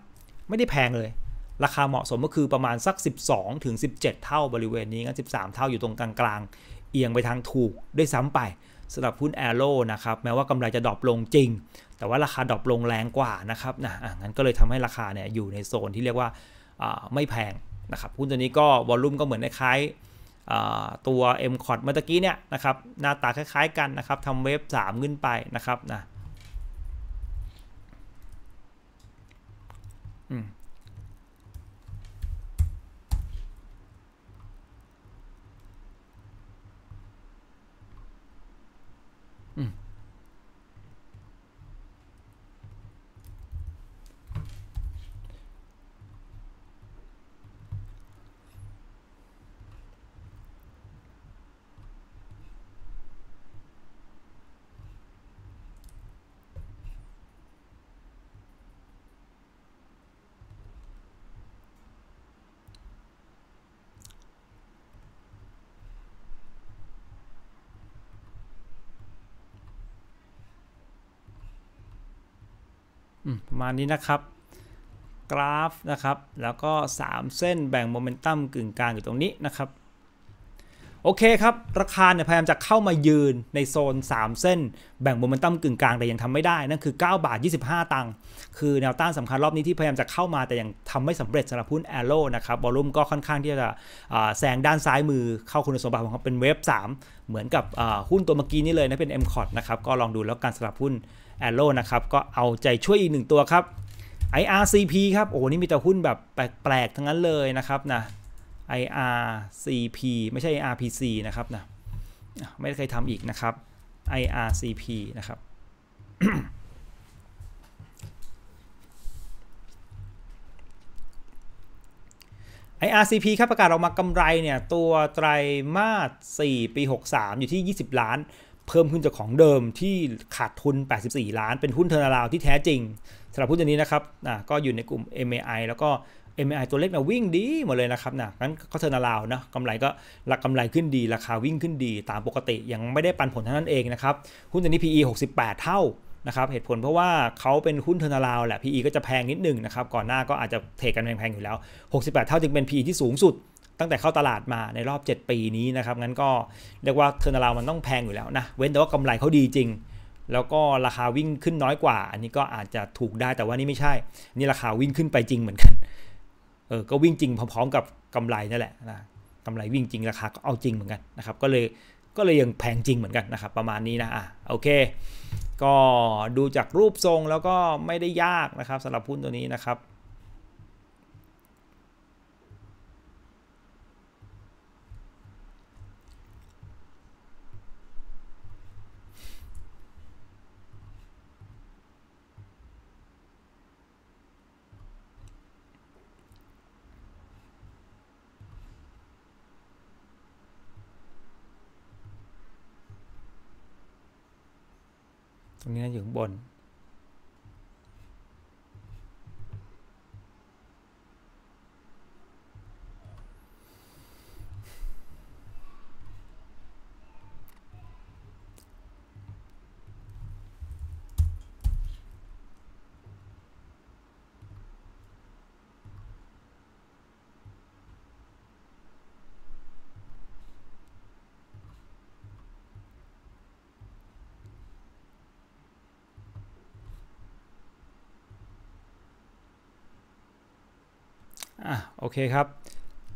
ไม่ได้แพงเลย ราคาเหมาะสมก็คือประมาณสัก12ถึง17 เท่าบริเวณนี้งั้น13 เท่าอยู่ตรงกลาง ๆเอียงไปทางถูกด้วยซ้ำไปสำหรับหุ้นแอโร่นะครับ แม้ว่ากำไรจะดรอปลงจริง แต่ว่าราคาดรอปลงแรงกว่านะครับนะงั้นก็เลยทำให้ราคาเนี่ยอยู่ในโซนที่เรียกว่าไม่แพงนะครับหุ้นตัวนี้ก็วอลลุ่มก็เหมือนคล้ายตัว M c o ดเมื่อกี้เนี่ยนะครับ หน้าตาคล้ายๆกันนะครับทำเวฟ3ขึ้นไปนะครับนะมานี้นะครับกราฟนะครับ แล้วก็ 3 เส้นแบ่งโมเมนตัมกึ่งกลางอยู่ตรงนี้นะครับโอเคครับ ราคาเนี่ยพยายามจะเข้ามายืนในโซน 3 เส้นแบ่งโมเมนตัมกึ่งกลางแต่ยังทำไม่ได้ นั่นคือ 9 บาท 25 ตังค์คือแนวต้านสำคัญรอบนี้ที่พยายามจะเข้ามาแต่ยังทำไม่สำเร็จสำหรับหุ้นแอโร่นะครับวอลุ่มก็ค่อนข้างที่จะแซงด้านซ้ายมือเข้าคุณสมบัติของเขาเป็นเวฟ3เหมือนกับหุ้นตัวเมื่อกี้นี้เลยนะเป็น M ร์ดนะครับก็ลองดูแล้วการสำหรับหุ้นแอโร่นะครับก็เอาใจช่วยอีกหนึ่งตัวครับ IRCP ครับ โอ้โห นี่มีแต่หุ้นแบบแปลกๆทั้งนั้นเลยนะครับนะ IRCP ไม่ใช่ IRPC นะครับนะไม่เคยทำอีกนะครับ IRCP นะครับไอ IRCP ครับประกาศออกมากำไรเนี่ย ตัวไตรมาส4ปี 63 อยู่ที่ 20 ล้านเพิ่มขึ้นจากของเดิมที่ขาดทุน 84 ล้าน เป็นหุ้นเทอร์นาลาวที่แท้จริงสำหรับหุ้นตัวนี้นะครับก็อยู่ในกลุ่ม MAI แล้วก็ MAI ตัวเล็กนะวิ่งดีหมดเลยนะครับนะงั้นก็เทอร์นาลาวนะกำไรก็รักกำไรขึ้นดี ราคาวิ่งขึ้นดี ตามปกติ ยังไม่ได้ปันผลเท่านั้นเองนะครับ หุ้นตัวนี้ PE 68 เท่านะครับ เหตุผลเพราะว่าเขาเป็นหุ้นเทอร์นาลาวแหละ PE ก็จะแพงนิดหนึ่งนะครับ ก่อนหน้าก็อาจจะเทกันแพงๆอยู่แล้ว 68 เท่าจึงเป็น PE ที่สูงสุดตั้งแต่เข้าตลาดมาในรอบ 7 ปีนี้นะครับ งั้นก็เรียกว่าเทอร์นาลามันต้องแพงอยู่แล้วนะ เว้นแต่ว่ากำไรเขาดีจริง แล้วก็ราคาวิ่งขึ้นน้อยกว่า อันนี้ก็อาจจะถูกได้แต่ว่านี่ไม่ใช่ นี่ราคาวิ่งขึ้นไปจริงเหมือนกัน เออ ก็วิ่งจริงพร้อมๆกับกำไรนั่นแหละนะกำไรวิ่งจริงราคาก็เอาจริงเหมือนกันนะครับ ก็เลยก็เลยยังแพงจริงเหมือนกันนะครับ ประมาณนี้นะ อ่ะ โอเค ก็ดูจากรูปทรงแล้วก็ไม่ได้ยากนะครับสำหรับหุ้นตัวนี้นะครับบนโอเคครับ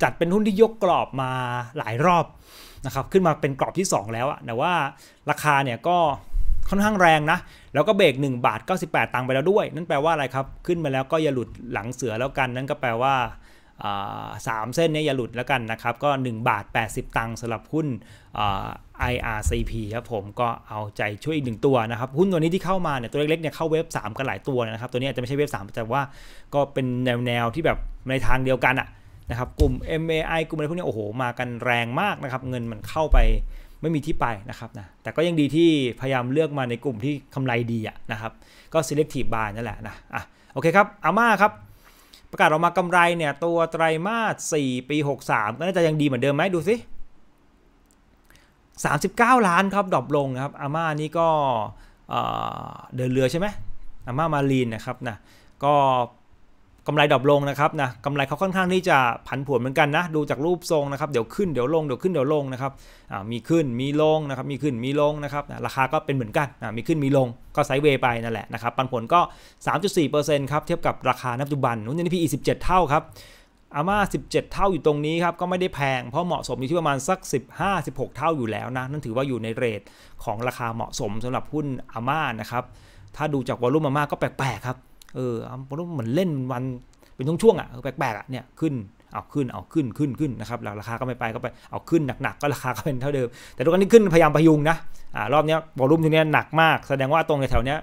จัดเป็นหุ้นที่ยกกรอบมาหลายรอบนะครับขึ้นมาเป็นกรอบที่ 2 แล้วอะแต่ว่าราคาเนี่ยก็ค่อนข้างแรงนะ แล้วก็เบรก1บาท98 ตังค์ไปแล้วด้วย นั่นแปลว่าอะไรครับขึ้นมาแล้วก็อย่าหลุดหลังเสือแล้วกันนั่นก็แปลว่าสามเส้นนี้อย่าหลุดแล้วกันนะครับ ก็ 1 บาท 80 ตังค์สำหรับหุ้น IRCP ครับผมก็เอาใจช่วยอีกหนึ่งตัวนะครับ หุ้นตัวนี้ที่เข้ามาเนี่ยตัวเล็กๆเนี่ยเข้าเว็บ 3 กันหลายตัวนะครับ ตัวนี้อาจจะไม่ใช่เว็บ 3 แต่ว่าก็เป็นแนวๆ ที่แบบในทางเดียวกันอะนะครับกลุ่ม MAI กลุ่มอะไรพวกนี้โอ้โห มากันแรงมากนะครับ เงินมันเข้าไปไม่มีที่ไปนะครับนะแต่ก็ยังดีที่พยายามเลือกมาในกลุ่มที่กำไรดีอะนะครับก็ selective buy นั่นแหละนะอ่ะโอเคครับอาม่าครับประกาศออกมากำไรเนี่ยตัวไตรมาส4ปี 63 ก็น่าจะยังดีเหมือนเดิมไหมดูสิ39 ล้านครับดรอปลงนะครับอาม่านี่ก็เดินเรือใช่ไหมอาม่ามาลีนนะครับนะก็ำไรดรอปลงนะครับนะกำไรเขาค่อนข้างที่จะผันผวนเหมือนกันนะดูจากรูปทรงนะครับเดี๋ยวขึ้นเดี๋ยวลงเดี๋ยวขึ้นเดี๋ยวลงนะครับมีขึ้นมีลงนะครับมีขึ้นมีลงนะครับราคาก็เป็นเหมือนกันมีขึ้นมีลงก็ไซด์เวย์ไปนั่นแหละนะครับปันผลก็3.4%ครับเทียบกับราคาปัจจุบันนู้นนี่พีสิบเท่าครับอาม่า17 เท่าอยู่ตรงนี้ครับก็ไม่ได้แพง เพราะเหมาะสมอยู่ที่ประมาณสัก15 16เท่าอยู่แล้วนะ นั่นถือว่าอยู่ในเรทของราคาเหมาะสมสำหรับหุ้นอาม่านะครับถ้าดูจากวอลุ่มอาม่าก็แปลกๆครับเออเพรูะเหมือนเล่นวันเป็นช่วงๆอ่ะแปลกๆอ่ะเนี่ยขึ้นเอาขึ้นเอาขึ้นขึ้นขึ้นนะครับแล้วราคาก็ไม่ไปก็ไปเอาขึ้นหนักๆก็ราคาก็เป็นเท่าเดิมแต่ทุกคันนที่ขึ้นพยายามพยุงนะอ่ารอบนี้วอลุ่มตรงนี้หนักมาก แสดงว่าตรงแถวเนี้ย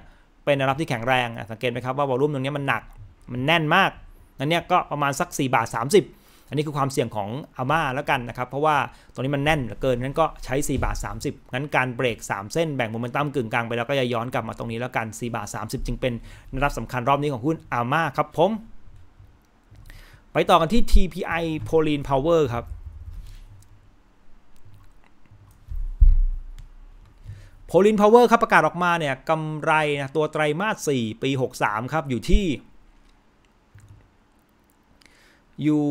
เป็นระดับที่แข็งแรงสังเกตไหมครับว่าวอลุ่มตรงนี้มันหนักมันแน่นมากนั่นเนี่ยก็ประมาณสัก4บาท30อันนี้คือความเสี่ยงของอาม่าแล้วกันนะครับเพราะว่าตรงนี้มันแน่นเหลือเกินนั้นก็ใช้4บาท30 งั้นการเบรก 3 เส้นแบ่งโมเมนตัมกึ่งกลางไปแล้วก็จะย้อนกลับมาตรงนี้แล้วกัน4บาท30จึงเป็นรับสำคัญรอบนี้ของหุ้นอาม่าครับผม ไปต่อกันที่ TPI p o l i n Power ครับโพลินพาวเวอร์ครับประกาศออกมาเนี่ยกำไรนะตัวไตรมาส4ปี 63ครับอยู่ที่อยู่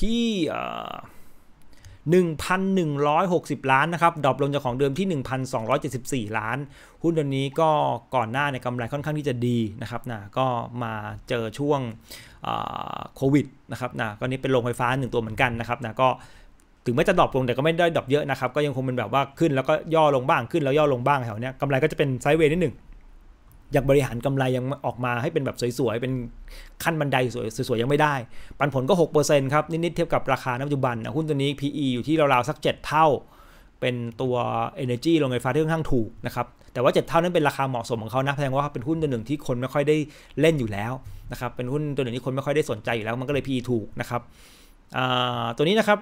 ที่ 1,160 ล้านนะครับ ดรอปลงจากของเดิมที่ 1,274 ล้าน หุ้นตัวนี้ก็ก่อนหน้าในกำไรค่อนข้างที่จะดีนะครับนะก็มาเจอช่วงโควิดนะครับนะก็นี้เป็นโรงไฟฟ้าหนึ่งตัวเหมือนกันนะครับนะก็ ถึงแม้จะดรอปลงแต่ก็ไม่ได้ดรอปเยอะนะครับ ก็ยังคงเป็นแบบว่าขึ้นแล้วก็ย่อลงบ้าง ขึ้นแล้วย่อลงบ้าง แถวเนี้ยกำไรก็จะเป็นไซด์เวย์นิดหนึ่งยังบริหารกำไรยังออกมาให้เป็นแบบสวยๆ เป็นขั้นบันไดสวยๆ ยังไม่ได้ ปันผลก็ 6%ครับ นิดๆ เทียบกับราคาปัจจุบันนะหุ้นตัวนี้ PE อยู่ที่ราวๆ สัก 7 เท่าเป็นตัว Energy โรงไฟฟ้าที่ค่อนข้างถูกนะครับ แต่ว่า 7 เท่านั้นเป็นราคาเหมาะสมของเขานะแสดงว่าเป็นหุ้นตัวหนึ่งที่คนไม่ค่อยได้เล่นอยู่แล้วนะครับเป็นหุ้นตัวหนึ่งที่คนไม่ค่อยได้สนใจอยู่แล้วมันก็เลย PE ถูกนะครับตัวนี้นะครับ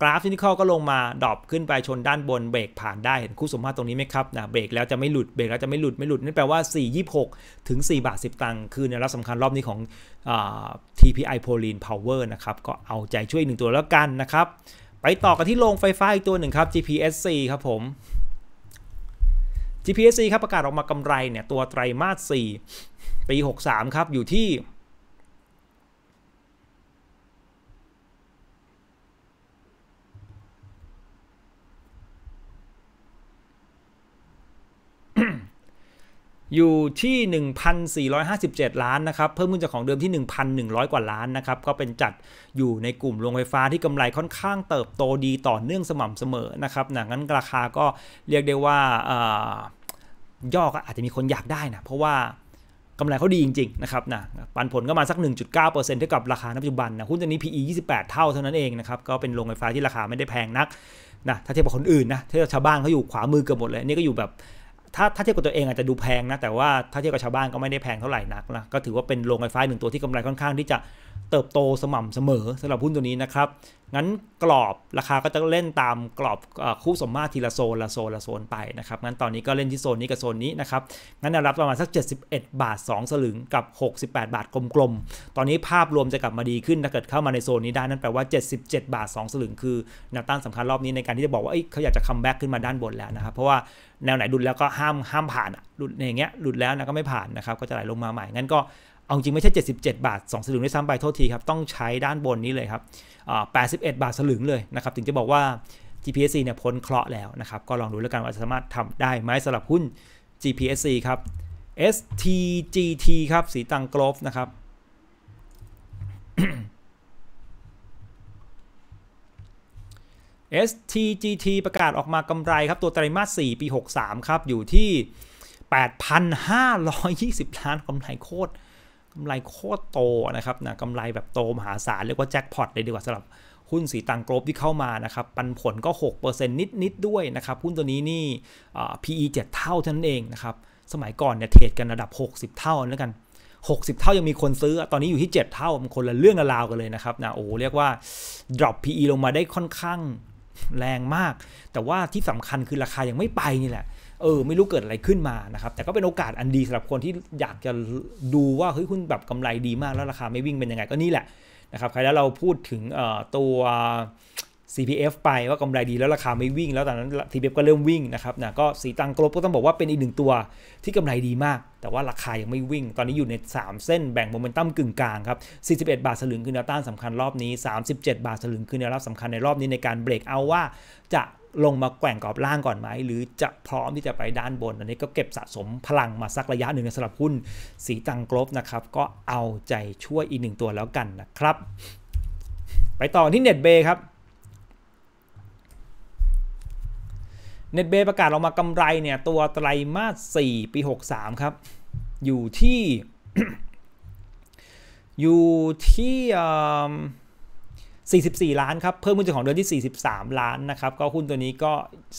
กราฟที่นิคอก็ลงมาดรอปขึ้นไป ชนด้านบนเบรกผ่านได้ เห็นคู่สมมาตรตรงนี้ไหมครับนะเบรกแล้วจะไม่หลุด เบรกแล้วจะไม่หลุด ไม่หลุดนั่นแปลว่า 426 ถึง 4 บาท 10 ตังค์ คือเนวรับสำคัญรอบนี้ของอ TPI p o l i n e Power นะครับ ก็เอาใจช่วยหนึ่งตัวแล้วกันนะครับ ไปต่อกันที่โรงไฟฟ้าอีกตัวหนึ่งครับ GPSC ครับผม GPSC ครับประกาศออกมากำไรเนี่ย ตัวไตรมาส 4 ปี 63 ครับ อยู่ที่อยู่ที่ 1,457 ล้านนะครับเพิ่มขึ้นจากของเดิมที่ 1,100 กว่าล้านนะครับ ก็เป็นจัดอยู่ในกลุ่มโรงไฟฟ้าที่กำไรค่อนข้างเติบโตดีต่อเนื่องสม่ำเสมอนะครับนะงั้นราคาก็เรียกได้ว่าย่อก็อาจจะมีคนอยากได้นะเพราะว่ากำไรเขาดีจริงๆนะครับนะปันผลก็มาสัก 1.9%เท่ากับราคาปัจจุบันนะ หุ้นตัวนี้ PE 28 เท่าเท่านั้นเองนะครับก็เป็นโรงไฟฟ้าที่ราคาไม่ได้แพงนักนะถ้าเทียบกับคนอื่นนะถ้าชาวบ้านเขาอยู่ขวามือเกือบหมดเลยนี่ก็อยู่แบบถ้าถ้าเทียบกับตัวเองอาจจะดูแพงนะ แต่ว่าถ้าเทียบกับชาวบ้านก็ไม่ได้แพงเท่าไหร่นักนะก็ถือว่าเป็นโรงไฟฟ้าหนึ่งตัวที่กำไรค่อนข้างที่จะเติบโตสม่ำเสมอสำหรับหุ้นตัวนี้นะครับ งั้นกรอบราคาก็จะเล่นตามกรอบคู่สมมาตรทีละโซนละโซนละโซนไปนะครับ งั้นตอนนี้ก็เล่นที่โซนนี้กับโซนนี้นะครับ งั้นแนวรับประมาณสัก 71 บาท 2 สลึงกับ 68 บาทกลมๆ ตอนนี้ภาพรวมจะกลับมาดีขึ้นถ้าเกิดเข้ามาในโซนนี้ได้นั่นแปลว่า77บาท2สลึงคือแนวต้านสำคัญรอบนี้ในการที่จะบอกว่าเขาอยากจะคัมแบ็กขึ้นมาด้านบนแล้วนะครับ เพราะว่าแนวไหนดุดแล้วก็ห้ามห้ามผ่านดุดอย่างเงี้ยดุดแล้วนะก็ไม่ผ่านนะครับก็จะไหลลงมาใหม่ งั้นก็เอาจริงไม่ใช่ 77 บาท2สลึงด้วยซ้ำไปโทษทีครับ ต้องใช้ด้านบนนี้เลยครับ81 บาทสลึงเลยนะครับ ถึงจะบอกว่า GPSC เนี่ยพ้นเคราะห์แล้วนะครับ ก็ลองดูแล้วกันว่าสามารถทำได้ไหมสำหรับหุ้น GPSC ครับ STGT ครับ สีตังกรฟนะครับ STGT ประกาศออกมากำไรครับ ตัวไตรมาส 4 ปี 63 ครับ อยู่ที่ 8,520 ล้านกำไรโคตรกำไรโคตรโต นะครับ นะกำไรแบบโตมหาศาล เรียกว่าแจ็คพอตเลยดีกว่าสำหรับหุ้นสีตังกรบที่เข้ามานะครับ ปันผลก็ 6%นิดนิดด้วยนะครับ หุ้นตัวนี้นี่ PE 7 เท่าเท่านั้นเอง นะครับ สมัยก่อนเนี่ยเทรดกันระดับ 60 เท่า แล้วกัน 60 เท่ายังมีคนซื้อ ตอนนี้อยู่ที่ 7 เท่ามันคนละเรื่องละราว กันเลยนะครับนะโอ้เรียกว่า drop PE ลงมาได้ค่อนข้างแรงมาก แต่ว่าที่สำคัญคือราคายังไม่ไปนี่แหละเออ ไม่รู้ เกิดอะไรขึ้นมานะครับ แต่ก็เป็นโอกาสอันดีสำหรับคนที่อยากจะดูว่าเฮ้ยหุ้นแบบกำไรดีมากแล้วราคาไม่วิ่งเป็นยังไงก็นี่แหละนะครับใครแล้วเราพูดถึงตัว CPF ไปว่ากำไรดีแล้วราคาไม่วิ่ง แล้วตอนนั้น CPF ก็เริ่มวิ่งนะครับนะก็สีตังกลบก็ต้องบอกว่าเป็นอีกหนึ่งตัวที่กำไรดีมาก แต่ว่าราคายังไม่วิ่ง ตอนนี้อยู่ใน 3 เส้นแบ่งโมเมนตัมกึ่งกลางครับ 41 บาทสลึงคือแนวต้านสำคัญรอบนี้ 37 บาทสลึงคือแนวรับสำคัญในรอบนี้ในการเบรกเอาว่าจะลงมาแกว่งกรอบล่างก่อนไหมหรือจะพร้อมที่จะไปด้านบนอันนี้ก็เก็บสะสมพลังมาสักระยะหนึ่งสำหรับหุ้นสีตังกรบนะครับก็เอาใจช่วยอีกหนึ่งตัวแล้วกันนะครับ ไปต่อที่เน็ตเบครับเน็ตเบประกาศออกมากำไรเนี่ยตัวไตรมาส4ปี 63 ครับ อยู่ที่อยู่ที่44ล้านครับเพิ่มขึ้นจากของเดือนที่ 43 ล้านนะครับ ก็หุ้นตัวนี้ก็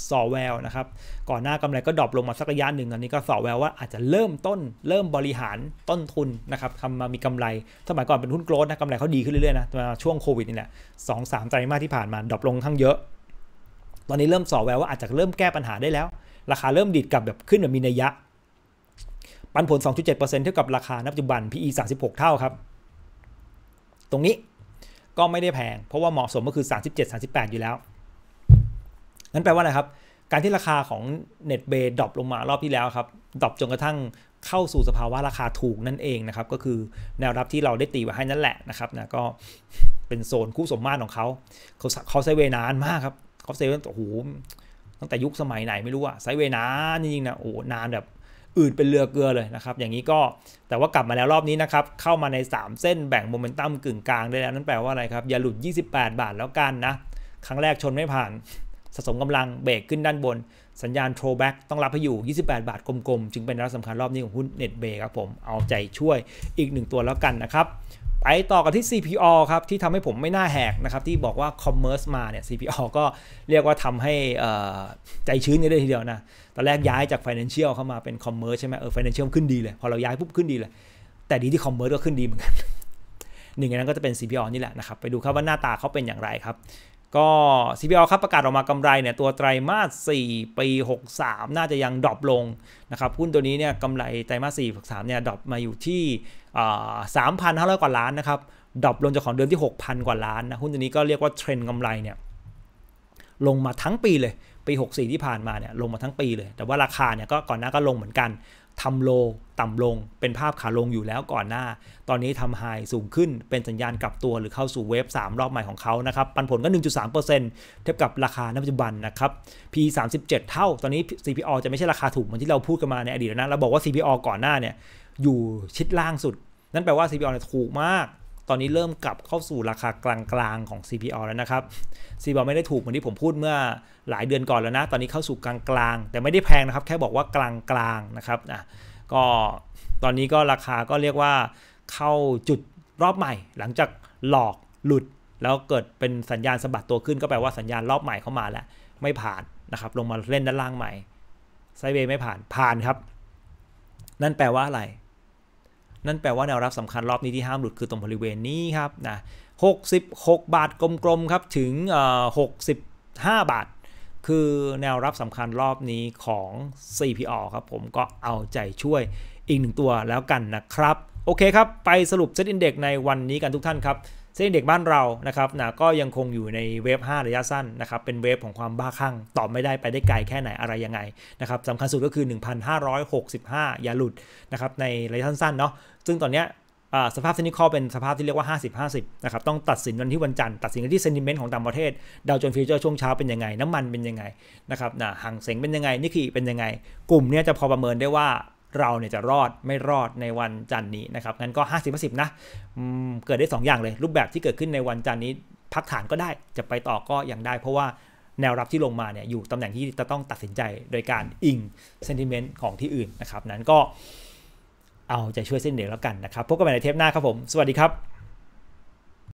สอแววนะครับก่อนหน้ากำไรก็ดรอปลงมาสักระยะหนึ่งอันนี้ก็สอแววว่าอาจจะเริ่มต้นเริ่มบริหารต้นทุนนะครับทำมามีกำไรสมัยก่อนเป็นหุ้นโกลด์นะกำไรเขาดีขึ้นเรื่อยๆนะมาช่วงโควิดนี่แหละสองสามไตรมาสที่ผ่านมาดรอปลงข้างเยอะ ตอนนี้เริ่มสอแววว่าอาจจะเริ่มแก้ปัญหาได้แล้ว ราคาเริ่มดีดกลับแบบขึ้นแบบมีนัยยะปันผล 2.7%เท่ากับราคาณปัจจุบัน PE 36เท่าครับ ตรงนี้ก็ไม่ได้แพงเพราะว่าเหมาะสมก็คือ 37 38 อยู่แล้วนั้นแปลว่าอะไรครับ การที่ราคาของ NetBay ดรอปลงมารอบที่แล้วครับดรอปจนกระทั่งเข้าสู่สภาวะราคาถูกนั่นเองนะครับก็คือแนวรับที่เราได้ตีไว้ให้นั่นแหละนะครับนะก็เป็นโซนคู่สมมาตรของเขาเขาเขาไซเวนานมากครับเขาไซเวนโอ้โหตั้งแต่ยุคสมัยไหนไม่รู้อะไซเวนานจริงๆนะโอ้นานแบบอืดเป็นเรือเกลือเลยนะครับอย่างนี้ก็แต่ว่ากลับมาแล้วรอบนี้นะครับเข้ามาใน 3 เส้นแบ่งโมเมนตัมกึ่งกลางได้แล้วนั่นแปลว่าอะไรครับอย่าหลุด 28 บาทแล้วกันนะครั้งแรกชนไม่ผ่านสะสมกำลังเบรกขึ้นด้านบน สัญญาณโทรแบ็กต้องรับให้อยู่ 28 บาทกลมๆ จึงเป็นรับสำคัญรอบนี้ของหุ้นเน็ตเบครับผมเอาใจช่วยอีกหนึ่งตัวแล้วกันนะครับไปต่อกันที่ CPO ครับที่ทำให้ผมไม่น่าแหกนะครับที่บอกว่า Commerce มาเนี่ย CPO ก็เรียกว่าทำให้ใจชื้นนี่ได้ทีเดียวนะตอนแรกย้ายจาก Financial เข้ามาเป็น Commerce ใช่ไหมเออ Financial ขึ้นดีเลยพอเราย้ายปุ๊บขึ้นดีเลย แต่ดีที่ Commerce ก็ขึ้นดีเหมือนกันหนึ่งในนั้นก็จะเป็น CPO นี่แหละนะครับ ไปดูครับว่าหน้าตาเขาเป็นอย่างไรครับ ก็ CPO ครับประกาศออกมากำไรเนี่ยตัวไตรมาส4ปี63น่าจะยังดรอปลงนะครับหุ้นตัวนี้เนี่ยกำไรไตรมาส4 63เนี่ยดรอปมาอยู่ที่สามพันห้าร้อยกว่าล้านนะครับดรอปลงจากของเดือนที่ 6,000 กว่าล้านนะ หุ้นตัวนี้ก็เรียกว่าเทรนด์กำไรเนี่ย ลงมาทั้งปีเลย ปี 64 ที่ผ่านมาเนี่ย ลงมาทั้งปีเลย แต่ว่าราคาเนี่ยก็ก่อนหน้าก็ลงเหมือนกัน ทำโลต่ำลง เป็นภาพขาลงอยู่แล้วก่อนหน้า ตอนนี้ทำไฮสูงขึ้น เป็นสัญญาณกลับตัวหรือเข้าสู่เวฟ3รอบใหม่ของเขานะครับ ปันผลก็ 1.3%เทียบกับราคาณปัจจุบันนะครับ P 37เท่า ตอนนี้ CPO จะไม่ใช่ราคาถูกเหมือนที่เราพูดกันมาในอดีตแล้วนะเราบอกว่า CPO ก่อนหน้าเนี่ยอยู่ชิดล่างสุดนั่นแปลว่า CPO เนี่ยถูกมาก ตอนนี้เริ่มกลับเข้าสู่ราคากลางๆของ CPO แล้วนะครับ CPO ไม่ได้ถูกเหมือนที่ผมพูดเมื่อหลายเดือนก่อนแล้วนะ ตอนนี้เข้าสู่กลางๆแต่ไม่ได้แพงนะครับแค่บอกว่ากลางๆนะครับนะก็ตอนนี้ก็ราคาก็เรียกว่า เข้าจุดรอบใหม่ หลังจากหลอกหลุด แล้วเกิดเป็นสัญญาณสะบัดตัวขึ้นก็แปลว่าสัญญาณรอบใหม่เข้ามาแล้ว ไม่ผ่านนะครับ ลงมาเล่นด้านล่างใหม่ไซเวย์ไม่ผ่านผ่านครับ นั่นแปลว่าอะไรนั่นแปลว่าแนวรับสำคัญรอบนี้ที่ ห้าม หลุดคือตรงบริเวณนี้ ครับนะหกสิบหกบาทกลมๆครับ ถึงหกสิบห้าบาท คือแนวรับสำคัญรอบนี้ของ CPO ครับ ผมก็เอาใจช่วยอีกหนึ่งตัวแล้วกันนะครับ โอเค ครับ ไปสรุปเซตอินเด็กในวันนี้กันทุกท่าน ครับเส้นเด็กบ้านเรา นะครับนะก็ยังคงอยู่ในเวฟ5ระยะสั้น นะครับ เป็นเวฟของความบ้าคลั่งตอบไม่ได้ไปได้ไกลแค่ไหนอะไรยังไง นะครับสำคัญสุดก็คือ 1565 อย่าหลุด นะครับ ในระยะสั้นๆเนาะ ซึ่งตอนเนี้ยสภาพเซนิคเป็นสภาพที่เรียกว่า 50-50นะครับ ต้องตัดสินวันที่วันจันทร์ตัดสินันที่เซนติเมนต์ของต่างประเทศดาวจนฟิวเจอร์ช่วงเช้าเป็นยังไงน้ำมันเป็นยังไง นะครับนะหางเสงเป็นยังไงนิกกี้เป็นยังไง กลุ่มนี้จะพอประเมินได้ว่าเราเนี่ยจะรอดไม่รอดในวันจันทร์นี้นะครับ งั้นก็ 50ิบนะเกิดได้ 2 อย่างเลย รูปแบบที่เกิดขึ้นในวันจันทร์นี้ พักฐานก็ได้จะไปต่อก็ยังได้ เพราะว่าแนวรับที่ลงมาเนี่ยอยู่ตำแหน่งที่จะต้องตัดสินใจโดยการอิงเซนติเมนต์ของที่อื่นนะครับ นั้นก็เอาใจช่วยเส้นเดียวแล้วกันนะครับ พบกันใหม่ในเทปหน้าครับผม สวัสดีครับ